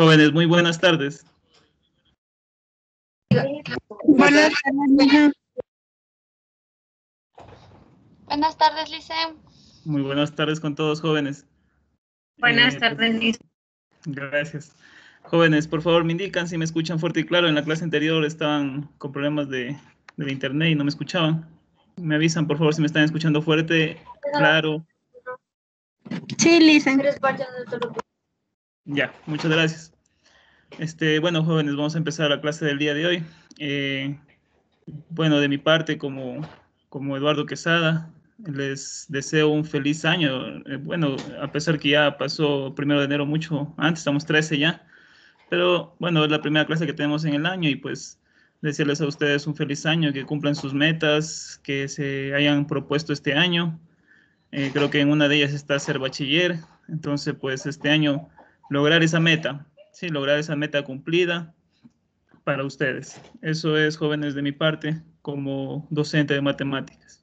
Jóvenes, muy buenas tardes. Buenas tardes, Buenas Muy buenas tardes con todos, jóvenes. Buenas eh, pues, tardes, Lice. Gracias. Jóvenes, por favor, me indican si me escuchan fuerte y claro. En la clase anterior estaban con problemas de, internet y no me escuchaban. Me avisan, por favor, si me están escuchando fuerte, claro. Sí, Lisa. Ya, muchas gracias. Este, bueno, jóvenes, vamos a empezar la clase del día de hoy. Eh, bueno, de mi parte, como, como Eduardo Quesada, les deseo un feliz año. Eh, bueno, a pesar que ya pasó primero de enero mucho antes, estamos 13 ya, pero bueno, es la primera clase que tenemos en el año y pues decirles a ustedes un feliz año, que cumplan sus metas, que se hayan propuesto este año. Eh, creo que en una de ellas está ser bachiller, entonces pues este año lograr esa meta, ¿sí? lograr esa meta cumplida para ustedes. Eso es, jóvenes, de mi parte, como docente de matemáticas.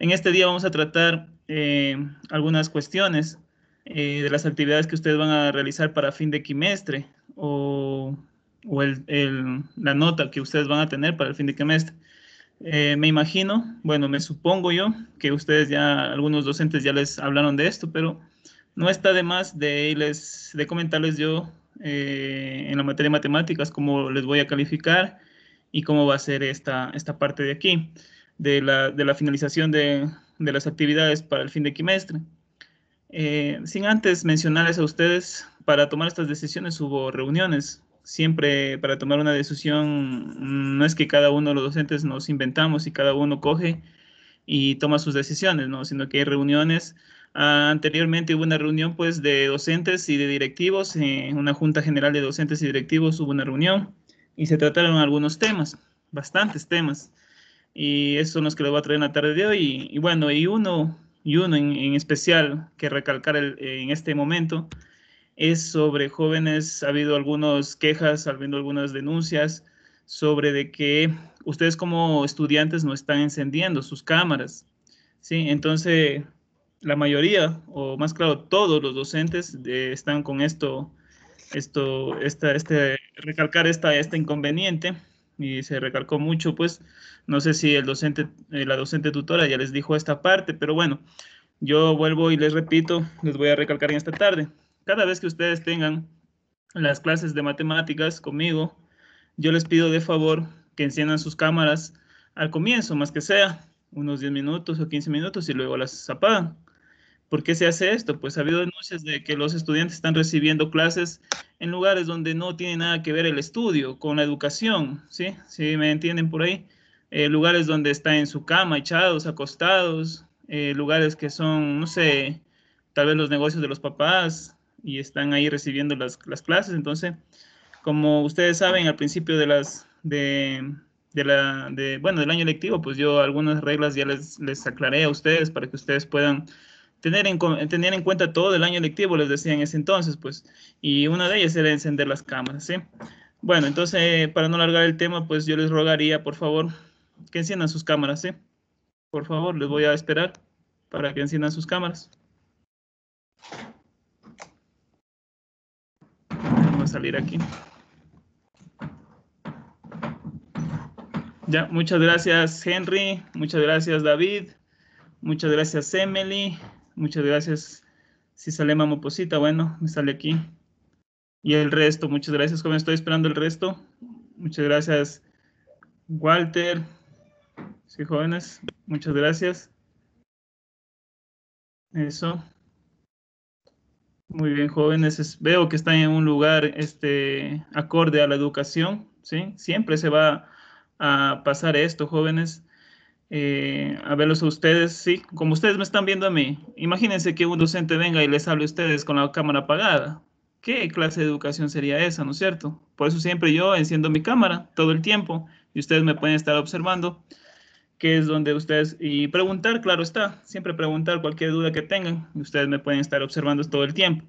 En este día vamos a tratar eh, algunas cuestiones eh, de las actividades que ustedes van a realizar para fin de quimestre o, o la nota que ustedes van a tener para el fin de quimestre. Eh, me imagino, bueno, me supongo yo que ustedes ya, algunos docentes ya les hablaron de esto, pero no está de más de, les de comentarles yo eh, en la materia de matemáticas cómo les voy a calificar y cómo va a ser esta, esta parte de aquí, de la, finalización de, las actividades para el fin de quimestre. Eh, sin antes mencionarles a ustedes, para tomar estas decisiones hubo reuniones. Siempre para tomar una decisión mm, no es que cada uno de los docentes nos inventamos y cada uno coge y toma sus decisiones, ¿no? sino que hay reuniones Ah, anteriormente hubo una reunión pues de docentes y de directivos, una junta general de docentes y directivos hubo una reunión y se trataron algunos temas, bastantes temas. Y eso nos lo que les voy a traer en la tarde de hoy. Y, bueno, y uno, y uno en, especial que recalcar en este momento es sobre jóvenes. Ha habido algunas quejas, ha habido algunas denuncias sobre de que ustedes como estudiantes no están encendiendo sus cámaras. Sí, entonces la mayoría, o más claro, todos los docentes eh, están con esto, esto, esta, este, recalcar esta, este inconveniente y se recalcó mucho, pues, no sé si el docente, eh, la docente tutora ya les dijo esta parte, pero bueno, yo vuelvo y les repito, les voy a recalcar en esta tarde. Cada vez que ustedes tengan las clases de matemáticas conmigo, yo les pido de favor que enciendan sus cámaras al comienzo, más que sea, unos 10 minutos o 15 minutos y luego las apagan. ¿Por qué se hace esto? Pues ha habido denuncias de que los estudiantes están recibiendo clases en lugares donde no tiene nada que ver el estudio con la educación, ¿sí? Si ¿Sí me entienden por ahí. Eh, lugares donde están en su cama, echados, acostados, eh, lugares que son, no sé, tal vez los negocios de los papás y están ahí recibiendo las, clases. Entonces, como ustedes saben, al principio de las, de, la, de, bueno, del año lectivo, pues yo algunas reglas ya les, les aclaré a ustedes para que ustedes puedan tener en, tener en cuenta todo el año lectivo, les decía en ese entonces, pues, y una de ellas era encender las cámaras, ¿sí? Bueno, entonces, para no alargar el tema, pues yo les rogaría, por favor, que enciendan sus cámaras, ¿sí? Por favor, les voy a esperar para que enciendan sus cámaras. Vamos a salir aquí. Ya, muchas gracias Henry, muchas gracias David, muchas gracias Emily, Muchas gracias. Si sale Mamoposita, bueno, me sale aquí. Y el resto, muchas gracias, jóvenes. Estoy esperando el resto. Muchas gracias, Walter. Sí, jóvenes, muchas gracias. Eso. Muy bien, jóvenes. veo que están en un lugar este, acorde a la educación, ¿sí? Siempre se va a pasar esto, jóvenes. Eh, a verlos a ustedes, sí, como ustedes me están viendo a mí. Imagínense que un docente venga y les hable a ustedes con la cámara apagada. ¿Qué clase de educación sería esa, no es cierto? Por eso siempre yo enciendo mi cámara todo el tiempo y ustedes me pueden estar observando, que es donde ustedes, y preguntar, claro está, siempre preguntar cualquier duda que tengan ustedes me pueden estar observando todo el tiempo.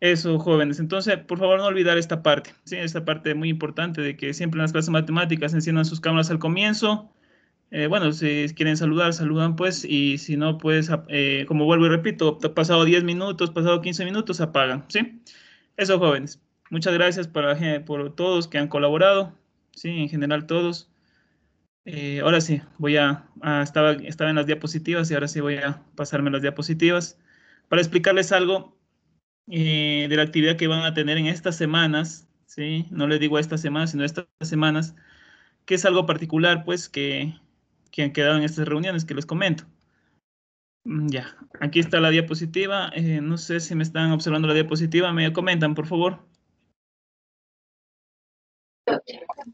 Eso, jóvenes. Entonces, por favor, no olvidar esta parte, ¿sí? esta parte muy importante de que siempre en las clases matemáticas enciendan sus cámaras al comienzo, eh, bueno, si quieren saludar, saludan pues, y si no, pues, eh, como vuelvo y repito, pasado 10 minutos, pasado 15 minutos, apagan, ¿sí? Eso, jóvenes. Muchas gracias para, por todos que han colaborado, ¿sí? En general todos. Eh, ahora sí, voy a, estar estaba, estaba en las diapositivas y ahora sí voy a pasarme las diapositivas para explicarles algo de la actividad que van a tener en estas semanas, ¿sí? No les digo estas semanas, sino estas semanas, que es algo particular, pues, que que han quedado en estas reuniones que les comento. Mm, ya, aquí está la diapositiva. Eh, no sé si me están observando la diapositiva. Me comentan, por favor.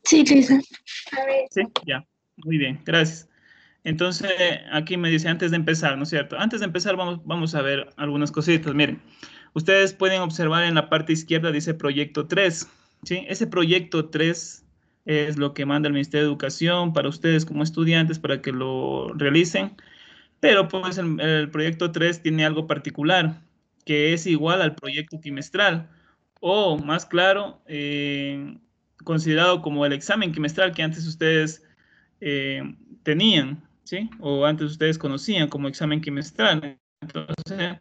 Sí, sí. Sí, ya. Muy bien, gracias. Entonces, aquí me dice antes de empezar, ¿no es cierto? Antes de empezar vamos, vamos a ver algunas cositas. Miren, ustedes pueden observar en la parte izquierda dice proyecto 3. ¿sí? Ese proyecto 3 es lo que manda el Ministerio de Educación para ustedes como estudiantes para que lo realicen. Pero pues el, proyecto 3 tiene algo particular, que es igual al proyecto trimestral, o más claro, eh, considerado como el examen trimestral que antes ustedes eh, tenían, ¿sí? O antes ustedes conocían como examen trimestral. Entonces,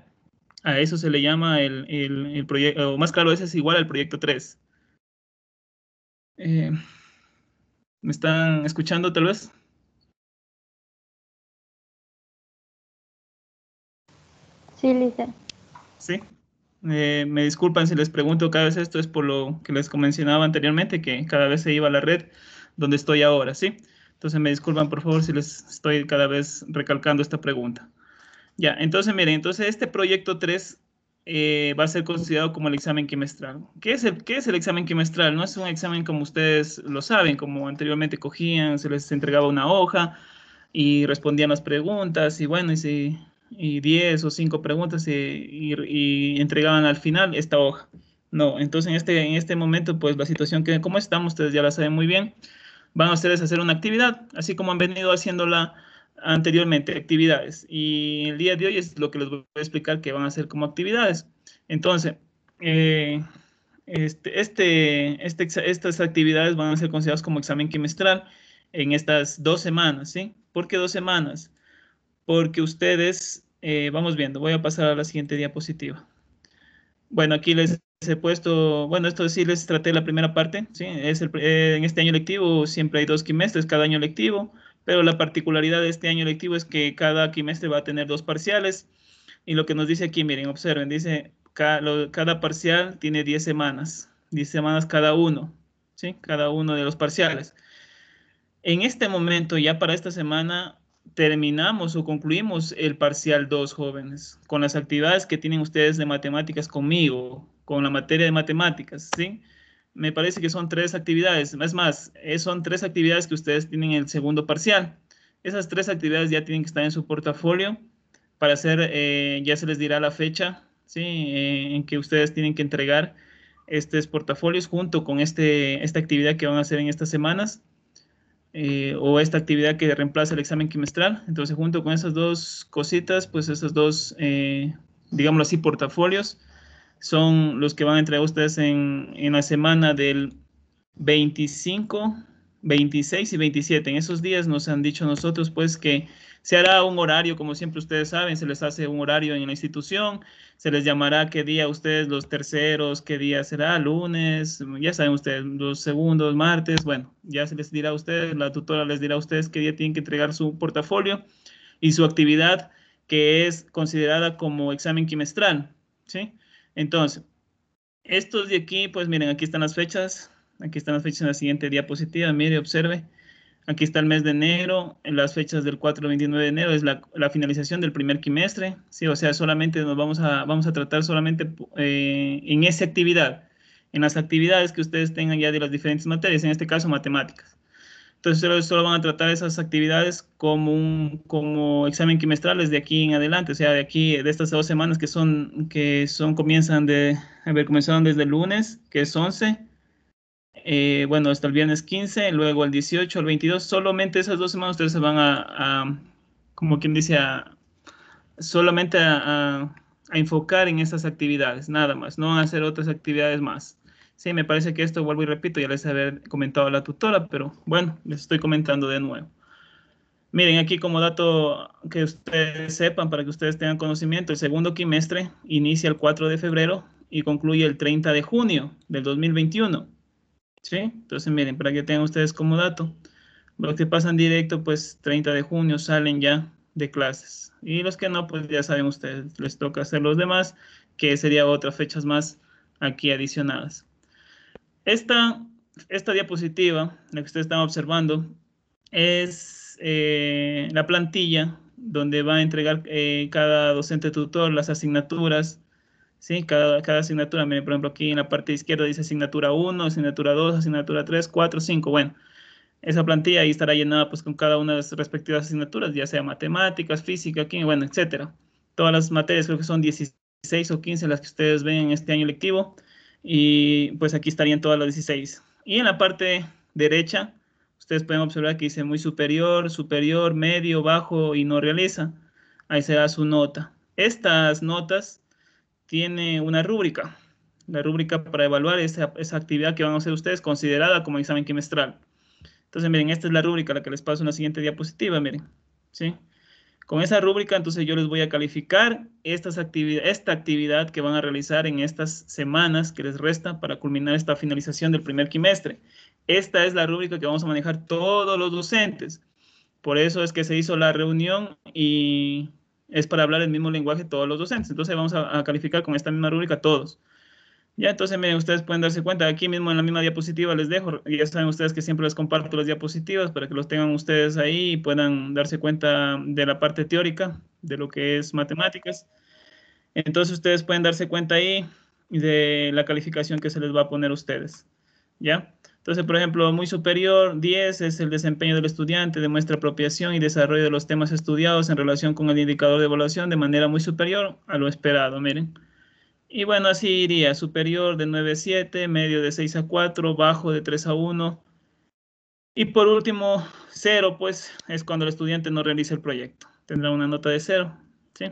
a eso se le llama el, proyecto, o más claro, ese es igual al proyecto 3. Eh, ¿Me están escuchando tal vez? Sí, Lisa. Sí. Eh, me disculpan si les pregunto cada vez esto, es por lo que les mencionaba anteriormente, que cada vez se iba a la red donde estoy ahora, ¿sí? Entonces me disculpan por favor si les estoy cada vez recalcando esta pregunta. Ya, entonces miren, entonces este proyecto 3 eh, va a ser considerado como el examen quimestral. ¿Qué es el, es el examen quimestral? No es un examen como ustedes lo saben, como anteriormente cogían, se les entregaba una hoja y respondían las preguntas y bueno, y, si, y 10 o 5 preguntas y, entregaban al final esta hoja. No, entonces en este, en este momento, pues la situación que como estamos, ustedes ya la saben muy bien, van a ustedes a hacer una actividad, así como han venido haciéndola anteriormente actividades. Y el día de hoy es lo que les voy a explicar que van a hacer como actividades. Entonces, eh, este, este, este estas actividades van a ser consideradas como examen quimestral en estas dos semanas, ¿sí? ¿Por qué dos semanas? Porque ustedes, eh, vamos viendo, voy a pasar a la siguiente diapositiva. Bueno, aquí les he puesto, bueno, esto sí les traté la primera parte, ¿sí? Es el, eh, en este año lectivo siempre hay dos quimestres, cada año lectivo pero la particularidad de este año lectivo es que cada quimestre va a tener dos parciales y lo que nos dice aquí, miren, observen, dice cada, parcial tiene 10 semanas, 10 semanas cada uno, ¿sí? Cada uno de los parciales. En este momento, ya para esta semana, terminamos o concluimos el parcial 2, jóvenes, con las actividades que tienen ustedes de matemáticas conmigo, con la materia de matemáticas, ¿sí? sí me parece que son tres actividades. Es más, eh, son tres actividades que ustedes tienen en el segundo parcial. Esas tres actividades ya tienen que estar en su portafolio para hacer, eh, ya se les dirá la fecha, ¿sí? Eh, en que ustedes tienen que entregar estos portafolios junto con este, esta actividad que van a hacer en estas semanas o esta actividad que reemplaza el examen quimestral. Entonces, junto con esas dos cositas, pues esos dos, digámoslo así, portafolios, son los que van a entregar ustedes en, en la semana del 25 26 y 27. En esos días nos han dicho nosotros pues que se hará un horario, como siempre ustedes saben, se les hace un horario en la institución, se les llamará qué día ustedes los terceros, qué día será, lunes, ya saben ustedes, los segundos, martes, bueno, ya se les dirá a ustedes, la tutora les dirá a ustedes qué día tienen que entregar su portafolio y su actividad que es considerada como examen quimestral, ¿sí? Entonces, estos de aquí, pues miren, aquí están las fechas. Aquí están las fechas en la siguiente diapositiva. Mire, observe. Aquí está el mes de enero, en las fechas del 4 al 29 de enero es la, finalización del primer trimestre, ¿sí? o sea, solamente nos vamos a, vamos a tratar solamente eh, en esa actividad, en las actividades que ustedes tengan ya de las diferentes materias, en este caso matemáticas. Entonces solo, solo van a tratar esas actividades como, como examen quimestrales de aquí en adelante, o sea, de aquí, de estas dos semanas que son, que son, comienzan de, ver, comenzaron desde el lunes, que es 11, eh, bueno, hasta el viernes 15, luego el 18, el 22, solamente esas dos semanas ustedes se van a, como quien dice, solamente a, a, enfocar en esas actividades, nada más, no van a hacer otras actividades más. Sí, me parece que esto, vuelvo y repito, ya les había comentado a la tutora, pero bueno, les estoy comentando de nuevo. Miren, aquí como dato que ustedes sepan, para que ustedes tengan conocimiento, el segundo quimestre inicia el 4 de febrero y concluye el 30 de junio del 2021. ¿Sí? Entonces, miren, para que tengan ustedes como dato, los que pasan directo, pues 30 de junio salen ya de clases. Y los que no, pues ya saben ustedes, les toca hacer los demás, que sería otras fechas más aquí adicionadas. Esta, esta diapositiva, la que ustedes están observando, es eh, la plantilla donde va a entregar eh, cada docente tutor las asignaturas, ¿sí? Cada, asignatura, por ejemplo, aquí en la parte izquierda dice asignatura 1, asignatura 2, asignatura 3, 4, 5, bueno. Esa plantilla ahí estará llenada pues con cada una de las respectivas asignaturas, ya sea matemáticas, física, química, bueno, etcétera. Todas las materias creo que son 16 o 15 las que ustedes ven en este año lectivo y pues aquí estarían todas las 16. Y en la parte derecha, ustedes pueden observar que dice muy superior, superior, medio, bajo y no realiza. Ahí se da su nota. Estas notas tienen una rúbrica. La rúbrica para evaluar esa, esa actividad que van a hacer ustedes considerada como examen quimestral. Entonces, miren, esta es la rúbrica, la que les paso en la siguiente diapositiva, miren. ¿Sí? Con esa rúbrica, entonces yo les voy a calificar esta actividad que van a realizar en estas semanas que les resta para culminar esta finalización del primer quimestre. Esta es la rúbrica que vamos a manejar todos los docentes. Por eso es que se hizo la reunión y es para hablar el mismo lenguaje todos los docentes. Entonces vamos a, a calificar con esta misma rúbrica todos. Ya, entonces, ustedes pueden darse cuenta, aquí mismo en la misma diapositiva les dejo, ya saben ustedes que siempre les comparto las diapositivas para que los tengan ustedes ahí y puedan darse cuenta de la parte teórica de lo que es matemáticas. Entonces, ustedes pueden darse cuenta ahí de la calificación que se les va a poner a ustedes, ¿ya? Entonces, por ejemplo, muy superior, 10 es el desempeño del estudiante, demuestra apropiación y desarrollo de los temas estudiados en relación con el indicador de evaluación de manera muy superior a lo esperado, miren. Y bueno, así iría, superior de 9 a 7, medio de 6 a 4, bajo de 3 a 1. Y por último, 0, pues es cuando el estudiante no realiza el proyecto. Tendrá una nota de 0, ¿sí?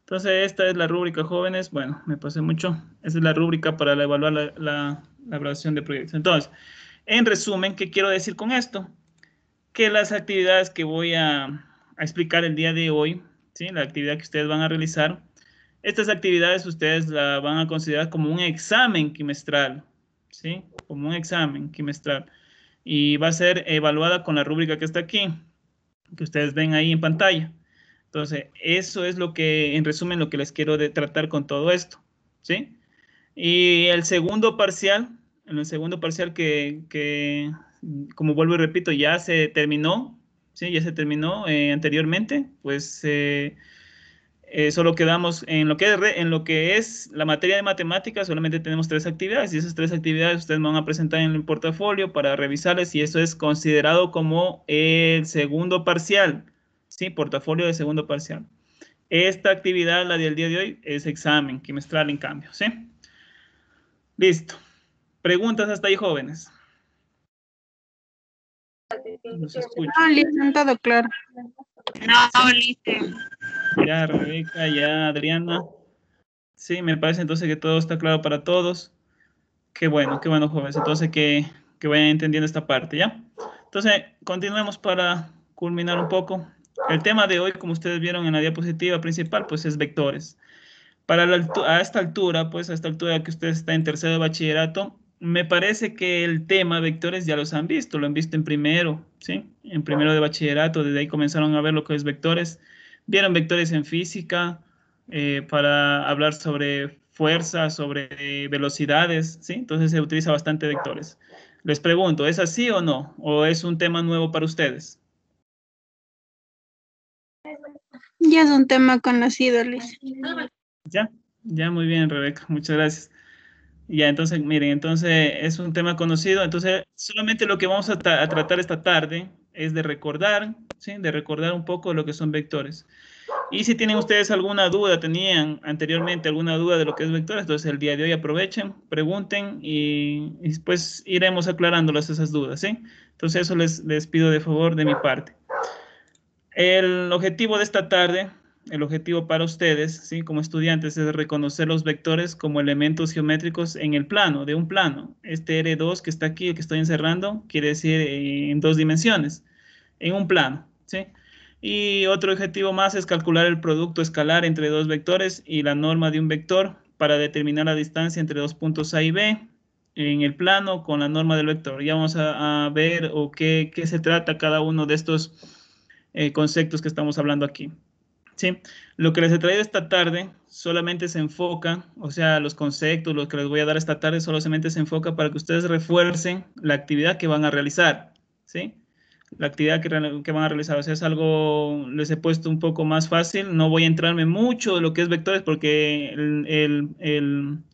Entonces, esta es la rúbrica, jóvenes. Bueno, me pasé mucho. Esa es la rúbrica para evaluar la, la, evaluación de proyectos. Entonces, en resumen, ¿qué quiero decir con esto? Que las actividades que voy a, a explicar el día de hoy, ¿sí? la actividad que ustedes van a realizar, estas actividades ustedes la van a considerar como un examen quimestral, ¿sí? Como un examen quimestral. Y va a ser evaluada con la rúbrica que está aquí, que ustedes ven ahí en pantalla. Entonces, eso es lo que, en resumen, lo que les quiero tratar con todo esto, ¿sí? Y el segundo parcial, en el segundo parcial que, como vuelvo y repito, ya se terminó, ¿sí? Ya se terminó eh, anteriormente, pues... Eh, eh, solo quedamos en lo, que es, la materia de matemáticas, solamente tenemos tres actividades y esas tres actividades ustedes van a presentar en el portafolio para revisarles y eso es considerado como el segundo parcial, ¿sí? Portafolio de segundo parcial. Esta actividad, la del día de hoy, es examen quimestral en cambio, ¿sí? Listo. Preguntas hasta ahí, jóvenes. No, ah, listo, claro. No, listo ya Rebeca, ya Adriana. Sí, me parece entonces que todo está claro para todos. Qué bueno, qué bueno, jóvenes. Entonces que, que vayan entendiendo esta parte, ¿ya? Entonces, continuemos para culminar un poco. El tema de hoy, como ustedes vieron en la diapositiva principal, pues es vectores. Para la, a esta altura, pues a esta altura que ustedes están en tercero de bachillerato, me parece que el tema vectores ya los han visto, lo han visto en primero, ¿sí? En primero de bachillerato, desde ahí comenzaron a ver lo que es vectores. Vieron vectores en física eh, para hablar sobre fuerzas, sobre eh, velocidades, ¿sí? Entonces se utiliza bastante vectores. Les pregunto, ¿es así o no? ¿O es un tema nuevo para ustedes? Ya es un tema conocido, Luis. Ya, ya muy bien, Rebeca. Muchas gracias. Ya, entonces, miren, entonces es un tema conocido. Entonces, solamente lo que vamos a tratar esta tarde es de recordar, ¿sí? de recordar un poco lo que son vectores. Y si tienen ustedes alguna duda, tenían anteriormente alguna duda de lo que es vectores, entonces el día de hoy aprovechen, pregunten y, después pues iremos aclarándolas esas dudas. ¿sí? Entonces eso les, les pido de favor de mi parte. El objetivo de esta tarde el objetivo para ustedes, ¿sí? como estudiantes, es reconocer los vectores como elementos geométricos en el plano, de un plano. Este R2 que está aquí, el que estoy encerrando, quiere decir eh, en dos dimensiones, en un plano. ¿sí? Y otro objetivo más es calcular el producto escalar entre dos vectores y la norma de un vector para determinar la distancia entre dos puntos A y B en el plano con la norma del vector. Ya vamos a, ver o qué, qué, se trata cada uno de estos eh, conceptos que estamos hablando aquí. ¿sí? Lo que les he traído esta tarde solamente se enfoca, o sea, los conceptos, los que les voy a dar esta tarde, solamente se enfoca para que ustedes refuercen la actividad que van a realizar, ¿sí? La actividad que, van a realizar, o sea, es algo, les he puesto un poco más fácil, no voy a entrarme mucho en lo que es vectores porque el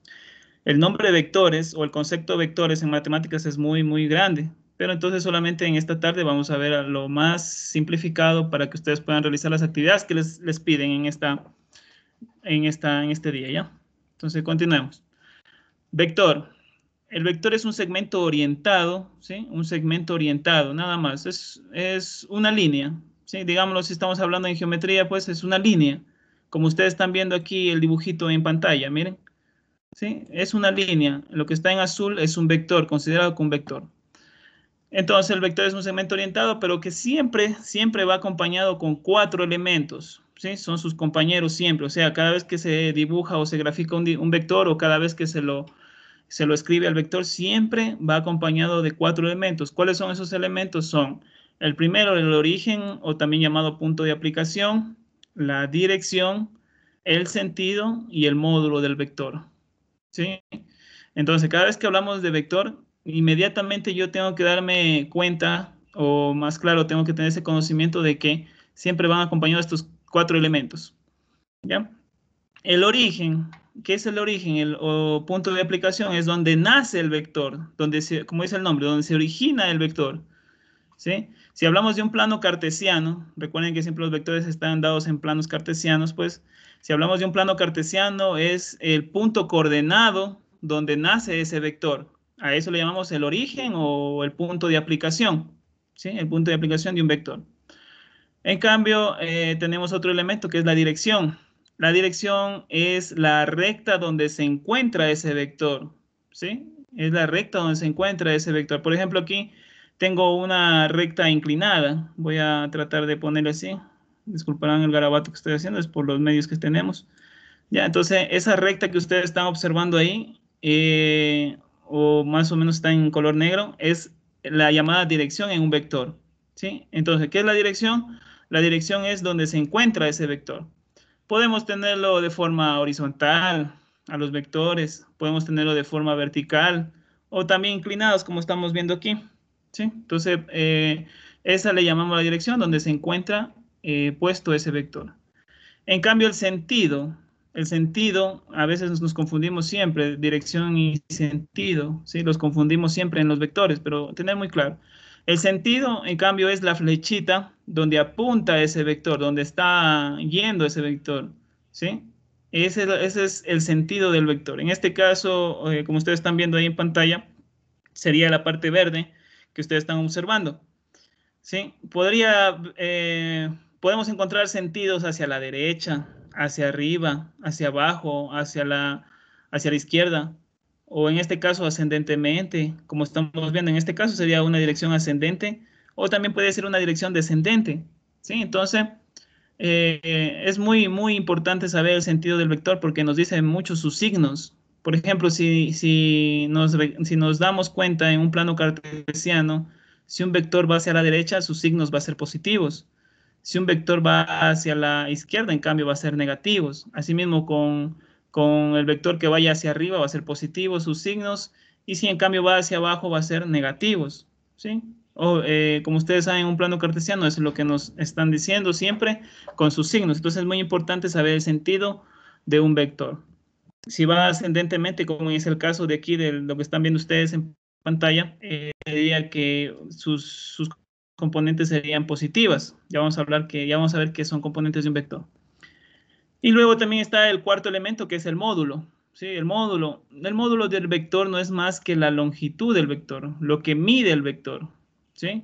nombre de vectores o el concepto de vectores en matemáticas es muy, muy grande, pero entonces solamente en esta tarde vamos a ver lo más simplificado para que ustedes puedan realizar las actividades que les, piden en, esta, en, esta, en este día, ¿ya? Entonces, continuemos. Vector. El vector es un segmento orientado, ¿sí? Un segmento orientado, nada más. Es, una línea, ¿sí? Digámoslo, si estamos hablando en geometría, pues es una línea. Como ustedes están viendo aquí el dibujito en pantalla, miren. ¿Sí? Es una línea. Lo que está en azul es un vector, considerado como vector. Entonces el vector es un segmento orientado, pero que siempre, siempre va acompañado con cuatro elementos. ¿sí? Son sus compañeros siempre. O sea, cada vez que se dibuja o se grafica un, vector o cada vez que se lo, se lo escribe al vector, siempre va acompañado de cuatro elementos. ¿Cuáles son esos elementos? Son el primero, el origen o también llamado punto de aplicación, la dirección, el sentido y el módulo del vector. ¿sí? Entonces, cada vez que hablamos de vector, inmediatamente yo tengo que darme cuenta, o más claro, tengo que tener ese conocimiento de que siempre van acompañados estos cuatro elementos. ¿ya? El origen, ¿qué es el origen? El o punto de aplicación es donde nace el vector, donde como dice el nombre, donde se origina el vector. ¿sí? Si hablamos de un plano cartesiano, recuerden que siempre los vectores están dados en planos cartesianos, pues si hablamos de un plano cartesiano es el punto coordenado donde nace ese vector, a eso le llamamos el origen o el punto de aplicación, ¿sí? el punto de aplicación de un vector. En cambio, eh, tenemos otro elemento que es la dirección. La dirección es la recta donde se encuentra ese vector, ¿sí? Es la recta donde se encuentra ese vector. Por ejemplo, aquí tengo una recta inclinada. Voy a tratar de ponerlo así. Disculparán el garabato que estoy haciendo, es por los medios que tenemos. Ya, entonces, esa recta que ustedes están observando ahí, eh, o más o menos está en color negro, es la llamada dirección en un vector. ¿sí? Entonces, ¿qué es la dirección? La dirección es donde se encuentra ese vector. Podemos tenerlo de forma horizontal a los vectores, podemos tenerlo de forma vertical o también inclinados como estamos viendo aquí. ¿sí? Entonces, eh, esa le llamamos la dirección donde se encuentra eh, puesto ese vector. En cambio, el sentido el sentido, a veces nos confundimos siempre, dirección y sentido, ¿sí? los confundimos siempre en los vectores, pero tener muy claro. El sentido, en cambio, es la flechita donde apunta ese vector, donde está yendo ese vector, ¿sí? Ese, ese es el sentido del vector. En este caso, eh, como ustedes están viendo ahí en pantalla, sería la parte verde que ustedes están observando, ¿sí? Podría, eh, podemos encontrar sentidos hacia la derecha, hacia arriba, hacia abajo, hacia la, hacia la izquierda, o en este caso ascendentemente, como estamos viendo, en este caso sería una dirección ascendente, o también puede ser una dirección descendente, ¿sí? Entonces, eh, es muy, muy importante saber el sentido del vector porque nos dice mucho sus signos. Por ejemplo, si, si, nos, si nos damos cuenta en un plano cartesiano, si un vector va hacia la derecha, sus signos van a ser positivos. Si un vector va hacia la izquierda, en cambio, va a ser negativos. Asimismo, con, el vector que vaya hacia arriba va a ser positivo sus signos. Y si en cambio va hacia abajo, va a ser negativos. ¿sí? O, eh, como ustedes saben, un plano cartesiano es lo que nos están diciendo siempre con sus signos. Entonces, es muy importante saber el sentido de un vector. Si va ascendentemente, como es el caso de aquí, de lo que están viendo ustedes en pantalla, diría eh, que sus, sus componentes serían positivas. Ya vamos a hablar que ya vamos a ver qué son componentes de un vector. Y luego también está el cuarto elemento que es el módulo. Sí, el módulo. El módulo del vector no es más que la longitud del vector, lo que mide el vector. ¿sí?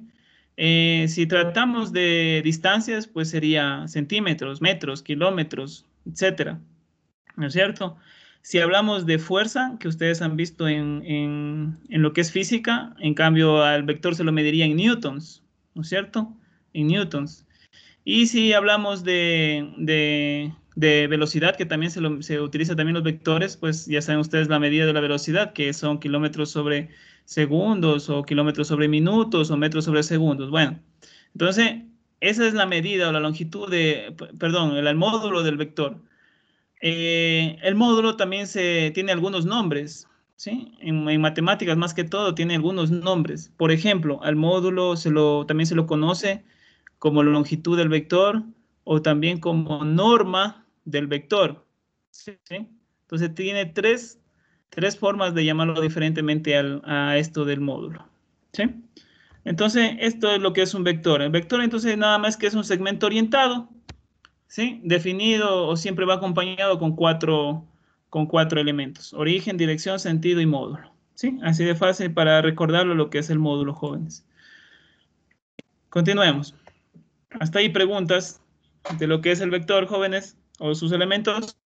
Eh, si tratamos de distancias, pues sería centímetros, metros, kilómetros, etcétera. ¿No es cierto? Si hablamos de fuerza, que ustedes han visto en, lo que es física, en cambio al vector se lo mediría en newtons, ¿no es cierto? En newtons. Y si hablamos de, velocidad, que también se, utiliza también los vectores, pues ya saben ustedes la medida de la velocidad, que son kilómetros sobre segundos o kilómetros sobre minutos o metros sobre segundos. Bueno, entonces esa es la medida o la longitud de, perdón, el, módulo del vector. Eh, el módulo también se, tiene algunos nombres. En, matemáticas más que todo tiene algunos nombres. Por ejemplo, al módulo también se lo conoce como longitud del vector o también como norma del vector. Entonces tiene tres, formas de llamarlo diferentemente a esto del módulo. Entonces esto es lo que es un vector. El vector entonces nada más que es un segmento orientado, ¿sí? definido o siempre va acompañado con cuatro con cuatro elementos, origen, dirección, sentido y módulo. ¿Sí? Así de fácil para recordarlo lo que es el módulo jóvenes. Continuemos. Hasta ahí preguntas de lo que es el vector jóvenes o sus elementos.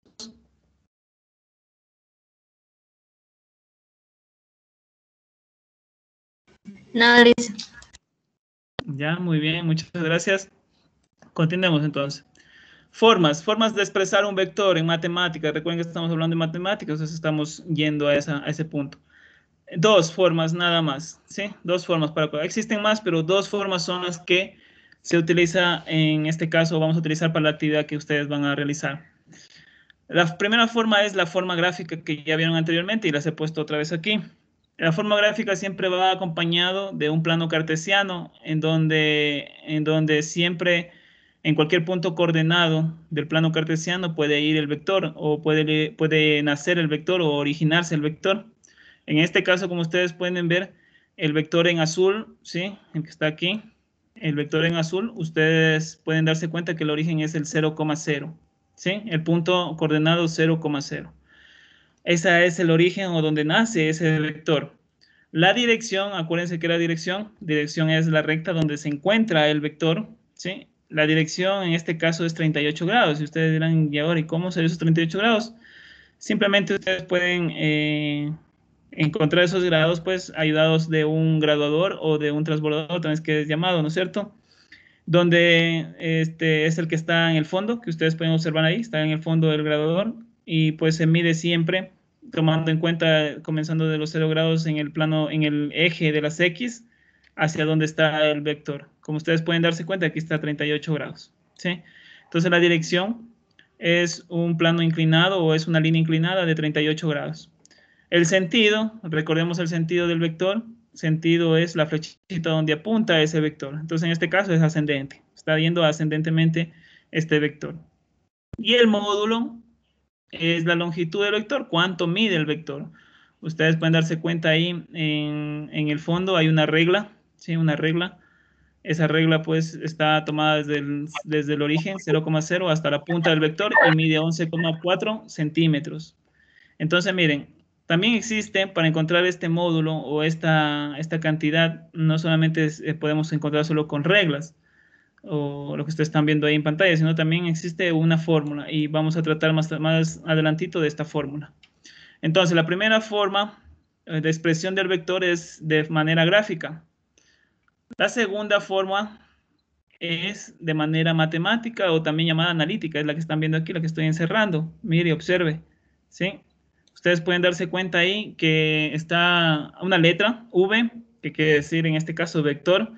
No, Ya, muy bien, muchas gracias. Continuemos entonces. Formas, formas de expresar un vector en matemáticas. Recuerden que estamos hablando de matemáticas, entonces estamos yendo a, esa, a ese punto. Dos formas nada más, ¿sí? Dos formas para... Existen más, pero dos formas son las que se utiliza en este caso, vamos a utilizar para la actividad que ustedes van a realizar. La primera forma es la forma gráfica que ya vieron anteriormente y las he puesto otra vez aquí. La forma gráfica siempre va acompañado de un plano cartesiano en donde, en donde siempre en cualquier punto coordenado del plano cartesiano puede ir el vector o puede, puede nacer el vector o originarse el vector. En este caso, como ustedes pueden ver, el vector en azul, ¿sí? El que está aquí, el vector en azul, ustedes pueden darse cuenta que el origen es el 0,0, ¿sí? El punto coordenado 0,0. Ese es el origen o donde nace ese vector. La dirección, acuérdense que la dirección, dirección es la recta donde se encuentra el vector, ¿sí? la dirección en este caso es 38 grados. Y ustedes dirán, ¿y ahora? ¿Y cómo se esos 38 grados? Simplemente ustedes pueden eh, encontrar esos grados, pues, ayudados de un graduador o de un transbordador, también es que es llamado, ¿no es cierto? Donde este es el que está en el fondo, que ustedes pueden observar ahí, está en el fondo del graduador y pues se mide siempre tomando en cuenta, comenzando de los 0 grados en el plano, en el eje de las X, hacia dónde está el vector. Como ustedes pueden darse cuenta, aquí está 38 grados. ¿sí? Entonces la dirección es un plano inclinado o es una línea inclinada de 38 grados. El sentido, recordemos el sentido del vector, sentido es la flechita donde apunta ese vector. Entonces en este caso es ascendente, está yendo ascendentemente este vector. Y el módulo es la longitud del vector, cuánto mide el vector. Ustedes pueden darse cuenta ahí en el fondo hay una regla ¿sí? Una regla. Esa regla pues está tomada desde el, origen 0,0 hasta la punta del vector y mide 11,4 centímetros. Entonces miren, también existe para encontrar este módulo o esta, esta cantidad, no solamente eh, podemos encontrar solo con reglas o lo que ustedes están viendo ahí en pantalla, sino también existe una fórmula y vamos a tratar más, más adelantito de esta fórmula. Entonces, la primera forma eh, de expresión del vector es de manera gráfica. La segunda forma es de manera matemática o también llamada analítica, es la que están viendo aquí, la que estoy encerrando. Mire, observe, ¿sí? Ustedes pueden darse cuenta ahí que está una letra, V, que quiere decir en este caso vector,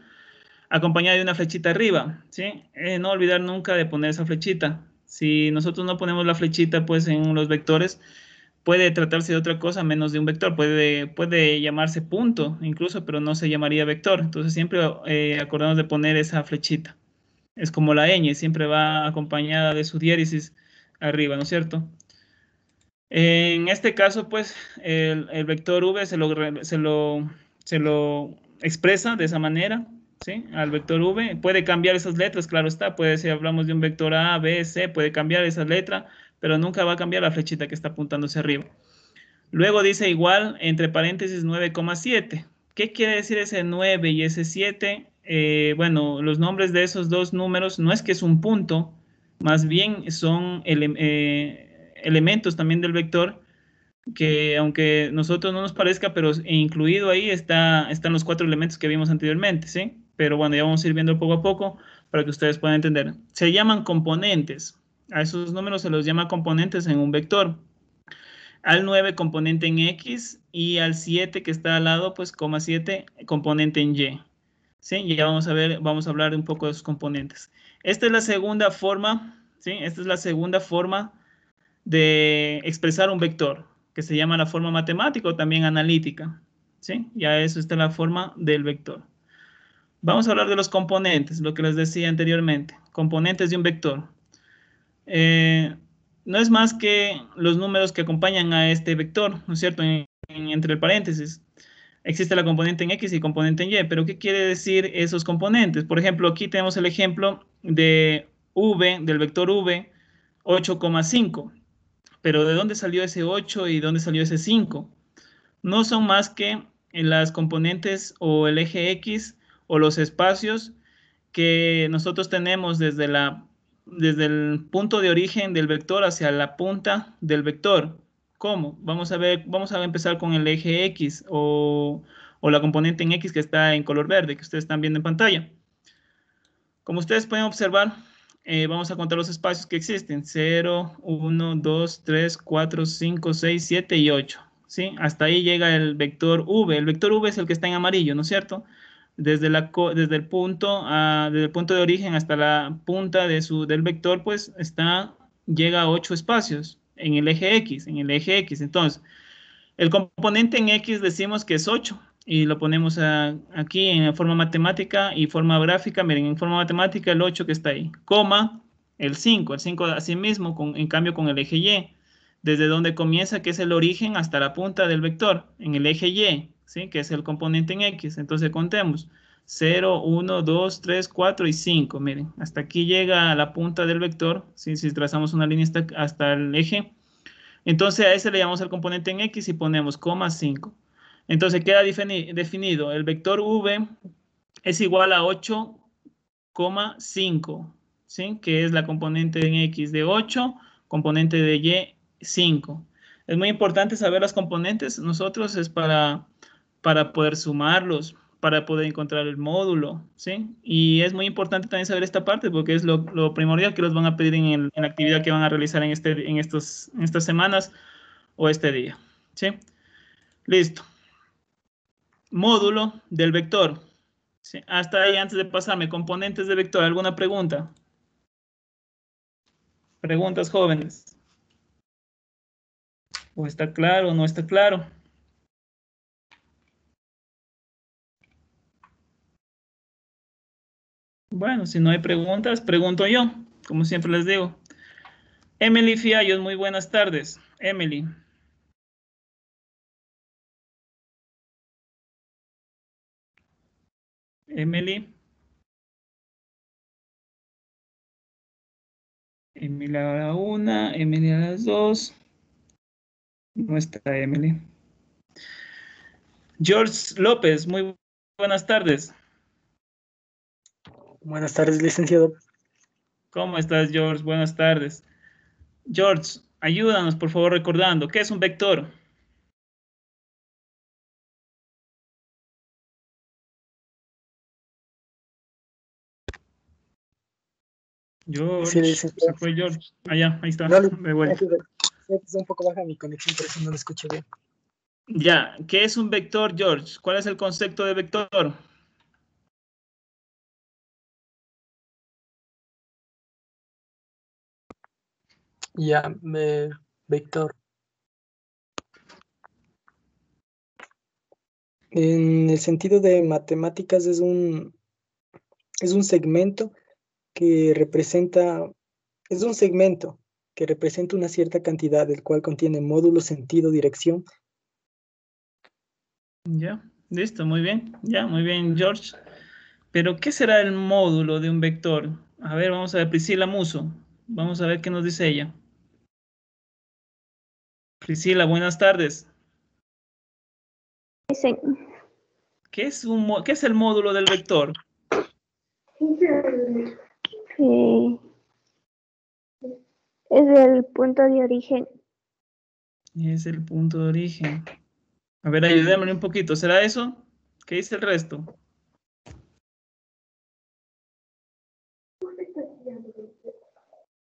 acompañada de una flechita arriba, ¿sí? Eh, no olvidar nunca de poner esa flechita. Si nosotros no ponemos la flechita, pues, en los vectores, puede tratarse de otra cosa menos de un vector, puede, puede llamarse punto incluso, pero no se llamaría vector. Entonces siempre eh, acordamos de poner esa flechita. Es como la ñ, siempre va acompañada de su diéresis arriba, ¿no es cierto? En este caso, pues, el, vector v se lo, se, lo, expresa de esa manera, ¿sí? Al vector v. Puede cambiar esas letras, claro está. Puede, si hablamos de un vector a, b, c, puede cambiar esas letra pero nunca va a cambiar la flechita que está apuntando hacia arriba. Luego dice igual, entre paréntesis, 9,7. ¿Qué quiere decir ese 9 y ese 7? Eh, bueno, los nombres de esos dos números no es que es un punto, más bien son eh, elementos también del vector que aunque nosotros no nos parezca, pero e incluido ahí está, están los cuatro elementos que vimos anteriormente, ¿sí? Pero bueno, ya vamos a ir viendo poco a poco para que ustedes puedan entender. Se llaman componentes. A esos números se los llama componentes en un vector. Al 9 componente en X y al 7 que está al lado, pues, coma 7 componente en Y. ¿Sí? Y ya vamos a ver, vamos a hablar un poco de esos componentes. Esta es la segunda forma, ¿sí? Esta es la segunda forma de expresar un vector, que se llama la forma matemática o también analítica, ¿sí? Ya eso está la forma del vector. Vamos a hablar de los componentes, lo que les decía anteriormente. Componentes de un vector. Eh, no es más que los números que acompañan a este vector, ¿no es cierto?, en, el entre paréntesis. Existe la componente en X y componente en Y, pero ¿qué quiere decir esos componentes? Por ejemplo, aquí tenemos el ejemplo de V, del vector V, 8,5. Pero ¿de dónde salió ese 8 y dónde salió ese 5? No son más que las componentes o el eje X o los espacios que nosotros tenemos desde la desde el punto de origen del vector hacia la punta del vector. ¿Cómo? Vamos a ver, vamos a empezar con el eje X o, la componente en X que está en color verde, que ustedes están viendo en pantalla. Como ustedes pueden observar, eh, vamos a contar los espacios que existen. 0, 1, 2, 3, 4, 5, 6, 7 y 8. ¿sí? Hasta ahí llega el vector V. El vector V es el que está en amarillo, ¿no es cierto? desde, el punto ah, punto de origen hasta la punta de su, del vector, pues está, llega a 8 espacios en el eje X, en el eje X. Entonces, el componente en X decimos que es 8 y lo ponemos aquí en forma matemática y forma gráfica. Miren, en forma matemática el 8 que está ahí, coma, el 5, el 5 así mismo, con, en cambio con el eje Y, desde donde comienza, que es el origen, hasta la punta del vector, en el eje Y. ¿sí? que es el componente en X. Entonces contemos 0, 1, 2, 3, 4 y 5. Miren, hasta aquí llega la punta del vector, si trazamos una línea hasta, el eje. Entonces a ese le llamamos el componente en X y ponemos coma 5. Entonces queda definido, el vector V es igual a 8,5, ¿sí? que es la componente en X de 8, componente de Y 5. Es muy importante saber las componentes, nosotros es para para poder sumarlos, para poder encontrar el módulo, ¿sí? Y es muy importante también saber esta parte porque es lo, primordial que los van a pedir en, la actividad que van a realizar en, este, en, estos, estas semanas o este día, ¿sí? Listo. Módulo del vector. Hasta ahí, antes de pasarme, componentes de vector, ¿alguna pregunta? Preguntas jóvenes. ¿O está claro o no está claro? Bueno, si no hay preguntas, pregunto yo, como siempre les digo. Emily Fiallo, muy buenas tardes. Emily. Emily. Emily a la una, Emily a las dos. No está Emily. George López, muy buenas tardes. Buenas tardes, licenciado. ¿Cómo estás, George? Buenas tardes. George, ayúdanos, por favor, recordando, ¿qué es un vector? George, se fue George. Ah, ahí está. Me vuelvo. Es un poco baja mi Ya, ¿qué es un vector, George? ¿Cuál es el concepto de vector? Ya, vector. En el sentido de matemáticas es un, es un segmento que representa, es un segmento que representa una cierta cantidad, el cual contiene módulo, sentido, dirección. Ya, listo, muy bien. Ya, muy bien, George. Pero, ¿qué será el módulo de un vector? A ver, vamos a ver, Priscila Muso. Vamos a ver qué nos dice ella. Priscila, buenas tardes. ¿Qué, es el módulo del vector? Eh, es el punto de origen. Es el punto de origen. A ver, ayúdame un poquito. ¿Será eso? ¿Qué dice el resto?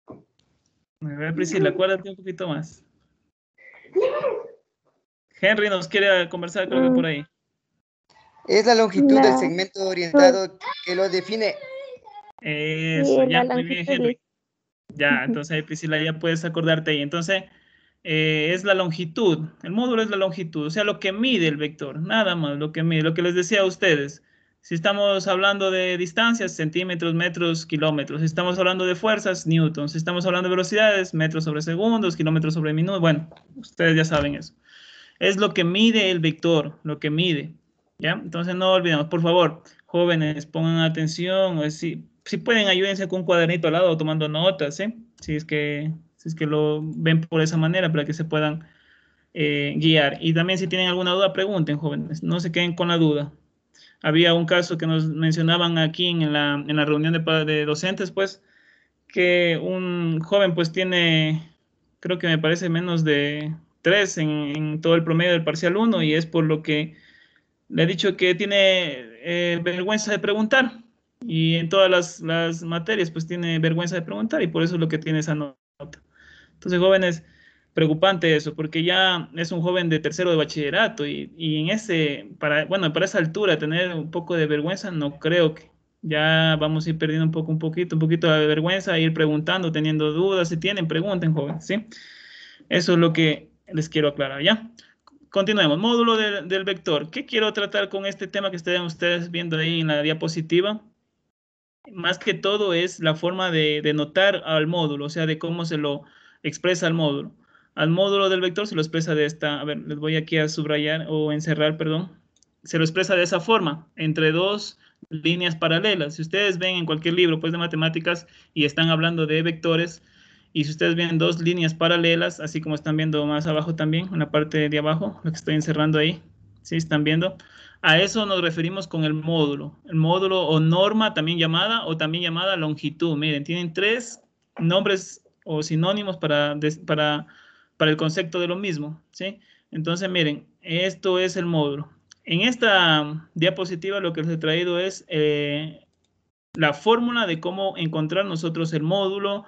A ver, Priscila, acuérdate un poquito más. Henry nos quiere conversar, creo que por mm. ahí. Es la longitud del segmento orientado que lo define. Eso, ya, muy bien, Henry. Ya, entonces Priscila, ya puedes acordarte ahí. Entonces, eh, es la longitud. El módulo es la longitud, o sea, lo que mide el vector, nada más, lo que mide, lo que les decía a ustedes. Si estamos hablando de distancias, centímetros, metros, kilómetros. Si estamos hablando de fuerzas, newtons. Si estamos hablando de velocidades, metros sobre segundos, kilómetros sobre minutos. Bueno, ustedes ya saben eso. Es lo que mide el vector, lo que mide. ¿ya? Entonces no olvidemos, por favor, jóvenes, pongan atención, si, si pueden, ayúdense con un cuadernito al lado tomando notas, ¿sí? ¿eh? si, es que, si es que lo ven por esa manera para que se puedan eh, guiar. Y también si tienen alguna duda, pregunten, jóvenes, no se queden con la duda. Había un caso que nos mencionaban aquí en la, reunión de, de docentes, pues, que un joven pues tiene, creo que me parece menos de en, todo el promedio del parcial 1 y es por lo que le he dicho que tiene eh, vergüenza de preguntar y en todas las, materias pues tiene vergüenza de preguntar y por eso es lo que tiene esa nota. Entonces jóvenes, preocupante eso, porque ya es un joven de tercero de bachillerato y, y en ese, para, bueno, para esa altura tener un poco de vergüenza no creo que ya vamos a ir perdiendo un poco, un poquito, un poquito de vergüenza, ir preguntando, teniendo dudas, si tienen, pregunten jóvenes, ¿sí? Eso es lo que les quiero aclarar ya. Continuemos. Módulo del vector. ¿Qué quiero tratar con este tema que estén ustedes viendo ahí en la diapositiva? Más que todo es la forma de, notar al módulo, o sea, de cómo se lo expresa al módulo. Al módulo del vector se lo expresa de esta, a ver, les voy aquí a subrayar o encerrar, perdón. Se lo expresa de esa forma, entre dos líneas paralelas. Si ustedes ven en cualquier libro pues, de matemáticas y están hablando de vectores, y si ustedes ven dos líneas paralelas, así como están viendo más abajo también, en la parte de abajo, lo que estoy encerrando ahí, ¿sí? Están viendo. A eso nos referimos con el módulo. El módulo o norma, también llamada, o también llamada longitud. Miren, tienen tres nombres o sinónimos para, para, para el concepto de lo mismo, ¿sí? Entonces, miren, esto es el módulo. En esta diapositiva lo que les he traído es eh, la fórmula de cómo encontrar nosotros el módulo,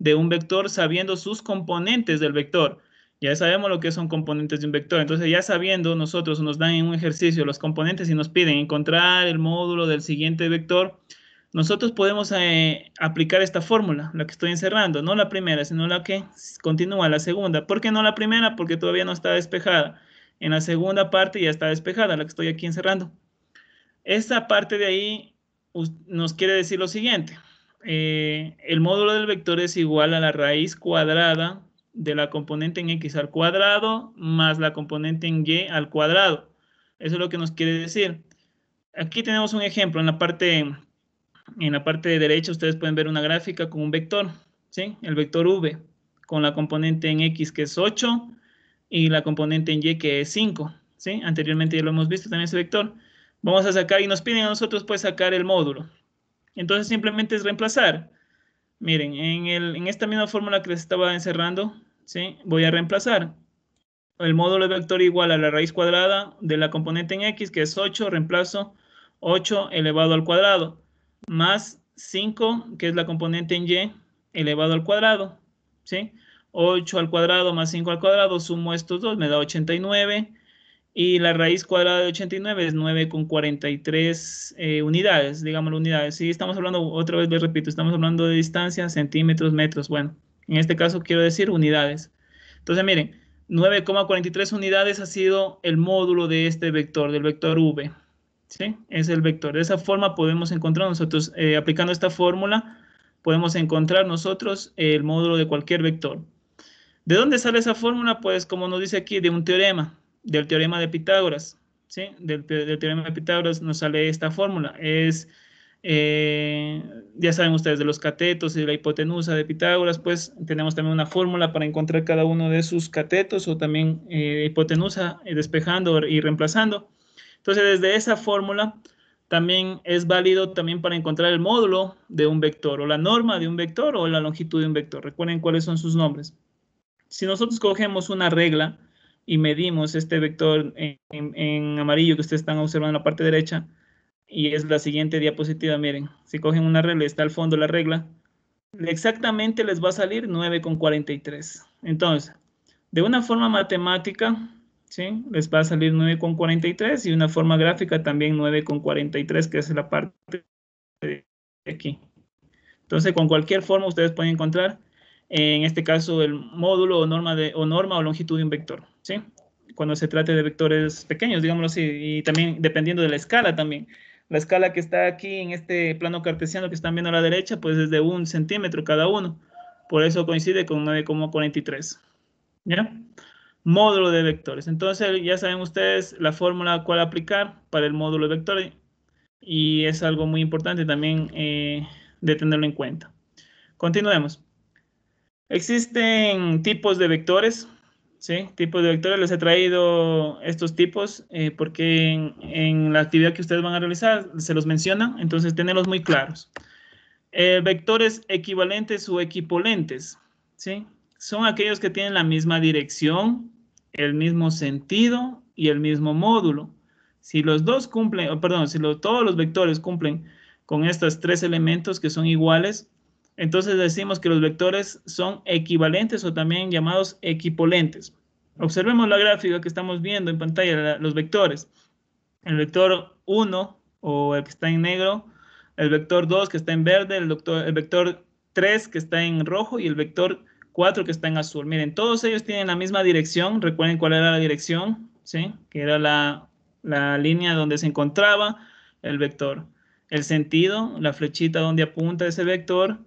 de un vector sabiendo sus componentes del vector. Ya sabemos lo que son componentes de un vector. Entonces, ya sabiendo, nosotros nos dan en un ejercicio los componentes y nos piden encontrar el módulo del siguiente vector. Nosotros podemos eh, aplicar esta fórmula, la que estoy encerrando, no la primera, sino la que continúa, la segunda. ¿Por qué no la primera? Porque todavía no está despejada. En la segunda parte ya está despejada, la que estoy aquí encerrando. Esta parte de ahí nos quiere decir lo siguiente. Eh, el módulo del vector es igual a la raíz cuadrada de la componente en x al cuadrado más la componente en y al cuadrado. Eso es lo que nos quiere decir. Aquí tenemos un ejemplo. En la parte, en la parte de derecha ustedes pueden ver una gráfica con un vector, ¿sí? el vector v, con la componente en x que es 8 y la componente en y que es 5. ¿sí? Anteriormente ya lo hemos visto también ese vector. Vamos a sacar y nos piden a nosotros pues sacar el módulo. Entonces simplemente es reemplazar. Miren, en, el, en esta misma fórmula que les estaba encerrando, ¿sí? voy a reemplazar el módulo de vector igual a la raíz cuadrada de la componente en x, que es 8, reemplazo 8 elevado al cuadrado, más 5, que es la componente en y, elevado al cuadrado, ¿sí? 8 al cuadrado más 5 al cuadrado, sumo estos dos, me da 89, y la raíz cuadrada de 89 es 9,43 eh, unidades, digamos unidades. Sí, estamos hablando, otra vez les repito, estamos hablando de distancia, centímetros, metros, bueno, en este caso quiero decir unidades. Entonces, miren, 9,43 unidades ha sido el módulo de este vector, del vector V. ¿sí? Es el vector. De esa forma podemos encontrar nosotros, eh, aplicando esta fórmula, podemos encontrar nosotros el módulo de cualquier vector. ¿De dónde sale esa fórmula? Pues como nos dice aquí, de un teorema del teorema de Pitágoras. ¿sí? Del, teorema de Pitágoras nos sale esta fórmula. Es, eh, ya saben ustedes, de los catetos y la hipotenusa de Pitágoras, pues tenemos también una fórmula para encontrar cada uno de sus catetos o también eh, hipotenusa, eh, despejando y reemplazando. Entonces, desde esa fórmula también es válido también para encontrar el módulo de un vector o la norma de un vector o la longitud de un vector. Recuerden cuáles son sus nombres. Si nosotros cogemos una regla, y medimos este vector en, amarillo que ustedes están observando en la parte derecha y es la siguiente diapositiva, miren, si cogen una regla, está al fondo la regla, exactamente les va a salir 9,43. Entonces, de una forma matemática, ¿sí? les va a salir 9,43 y una forma gráfica también 9,43, que es la parte de aquí. Entonces, con cualquier forma ustedes pueden encontrar, en este caso, el módulo norma, de, o, norma o longitud de un vector. Cuando se trate de vectores pequeños, digámoslo y también dependiendo de la escala también. La escala que está aquí en este plano cartesiano que están viendo a la derecha, pues es de un centímetro cada uno. Por eso coincide con 9,43. ¿Ya? Módulo de vectores. Entonces, ya saben ustedes la fórmula cuál aplicar para el módulo de vectores. Y es algo muy importante también eh, de tenerlo en cuenta. Continuemos. Existen tipos de vectores Sí, tipos de vectores les he traído estos tipos eh, porque en, la actividad que ustedes van a realizar se los mencionan, entonces tenerlos muy claros. Eh, vectores equivalentes o equipolentes, ¿sí? Son aquellos que tienen la misma dirección, el mismo sentido y el mismo módulo. Si los dos cumplen, perdón, si todos los vectores cumplen con estos tres elementos que son iguales, entonces decimos que los vectores son equivalentes o también llamados equipolentes. Observemos la gráfica que estamos viendo en pantalla, los vectores. El vector 1 o el que está en negro, el vector 2 que está en verde, el, vector 3 que está en rojo y el vector 4 que está en azul. Miren, todos ellos tienen la misma dirección. Recuerden cuál era la dirección, ¿sí? Que era la, la línea donde se encontraba el vector. El sentido, la flechita donde apunta ese vector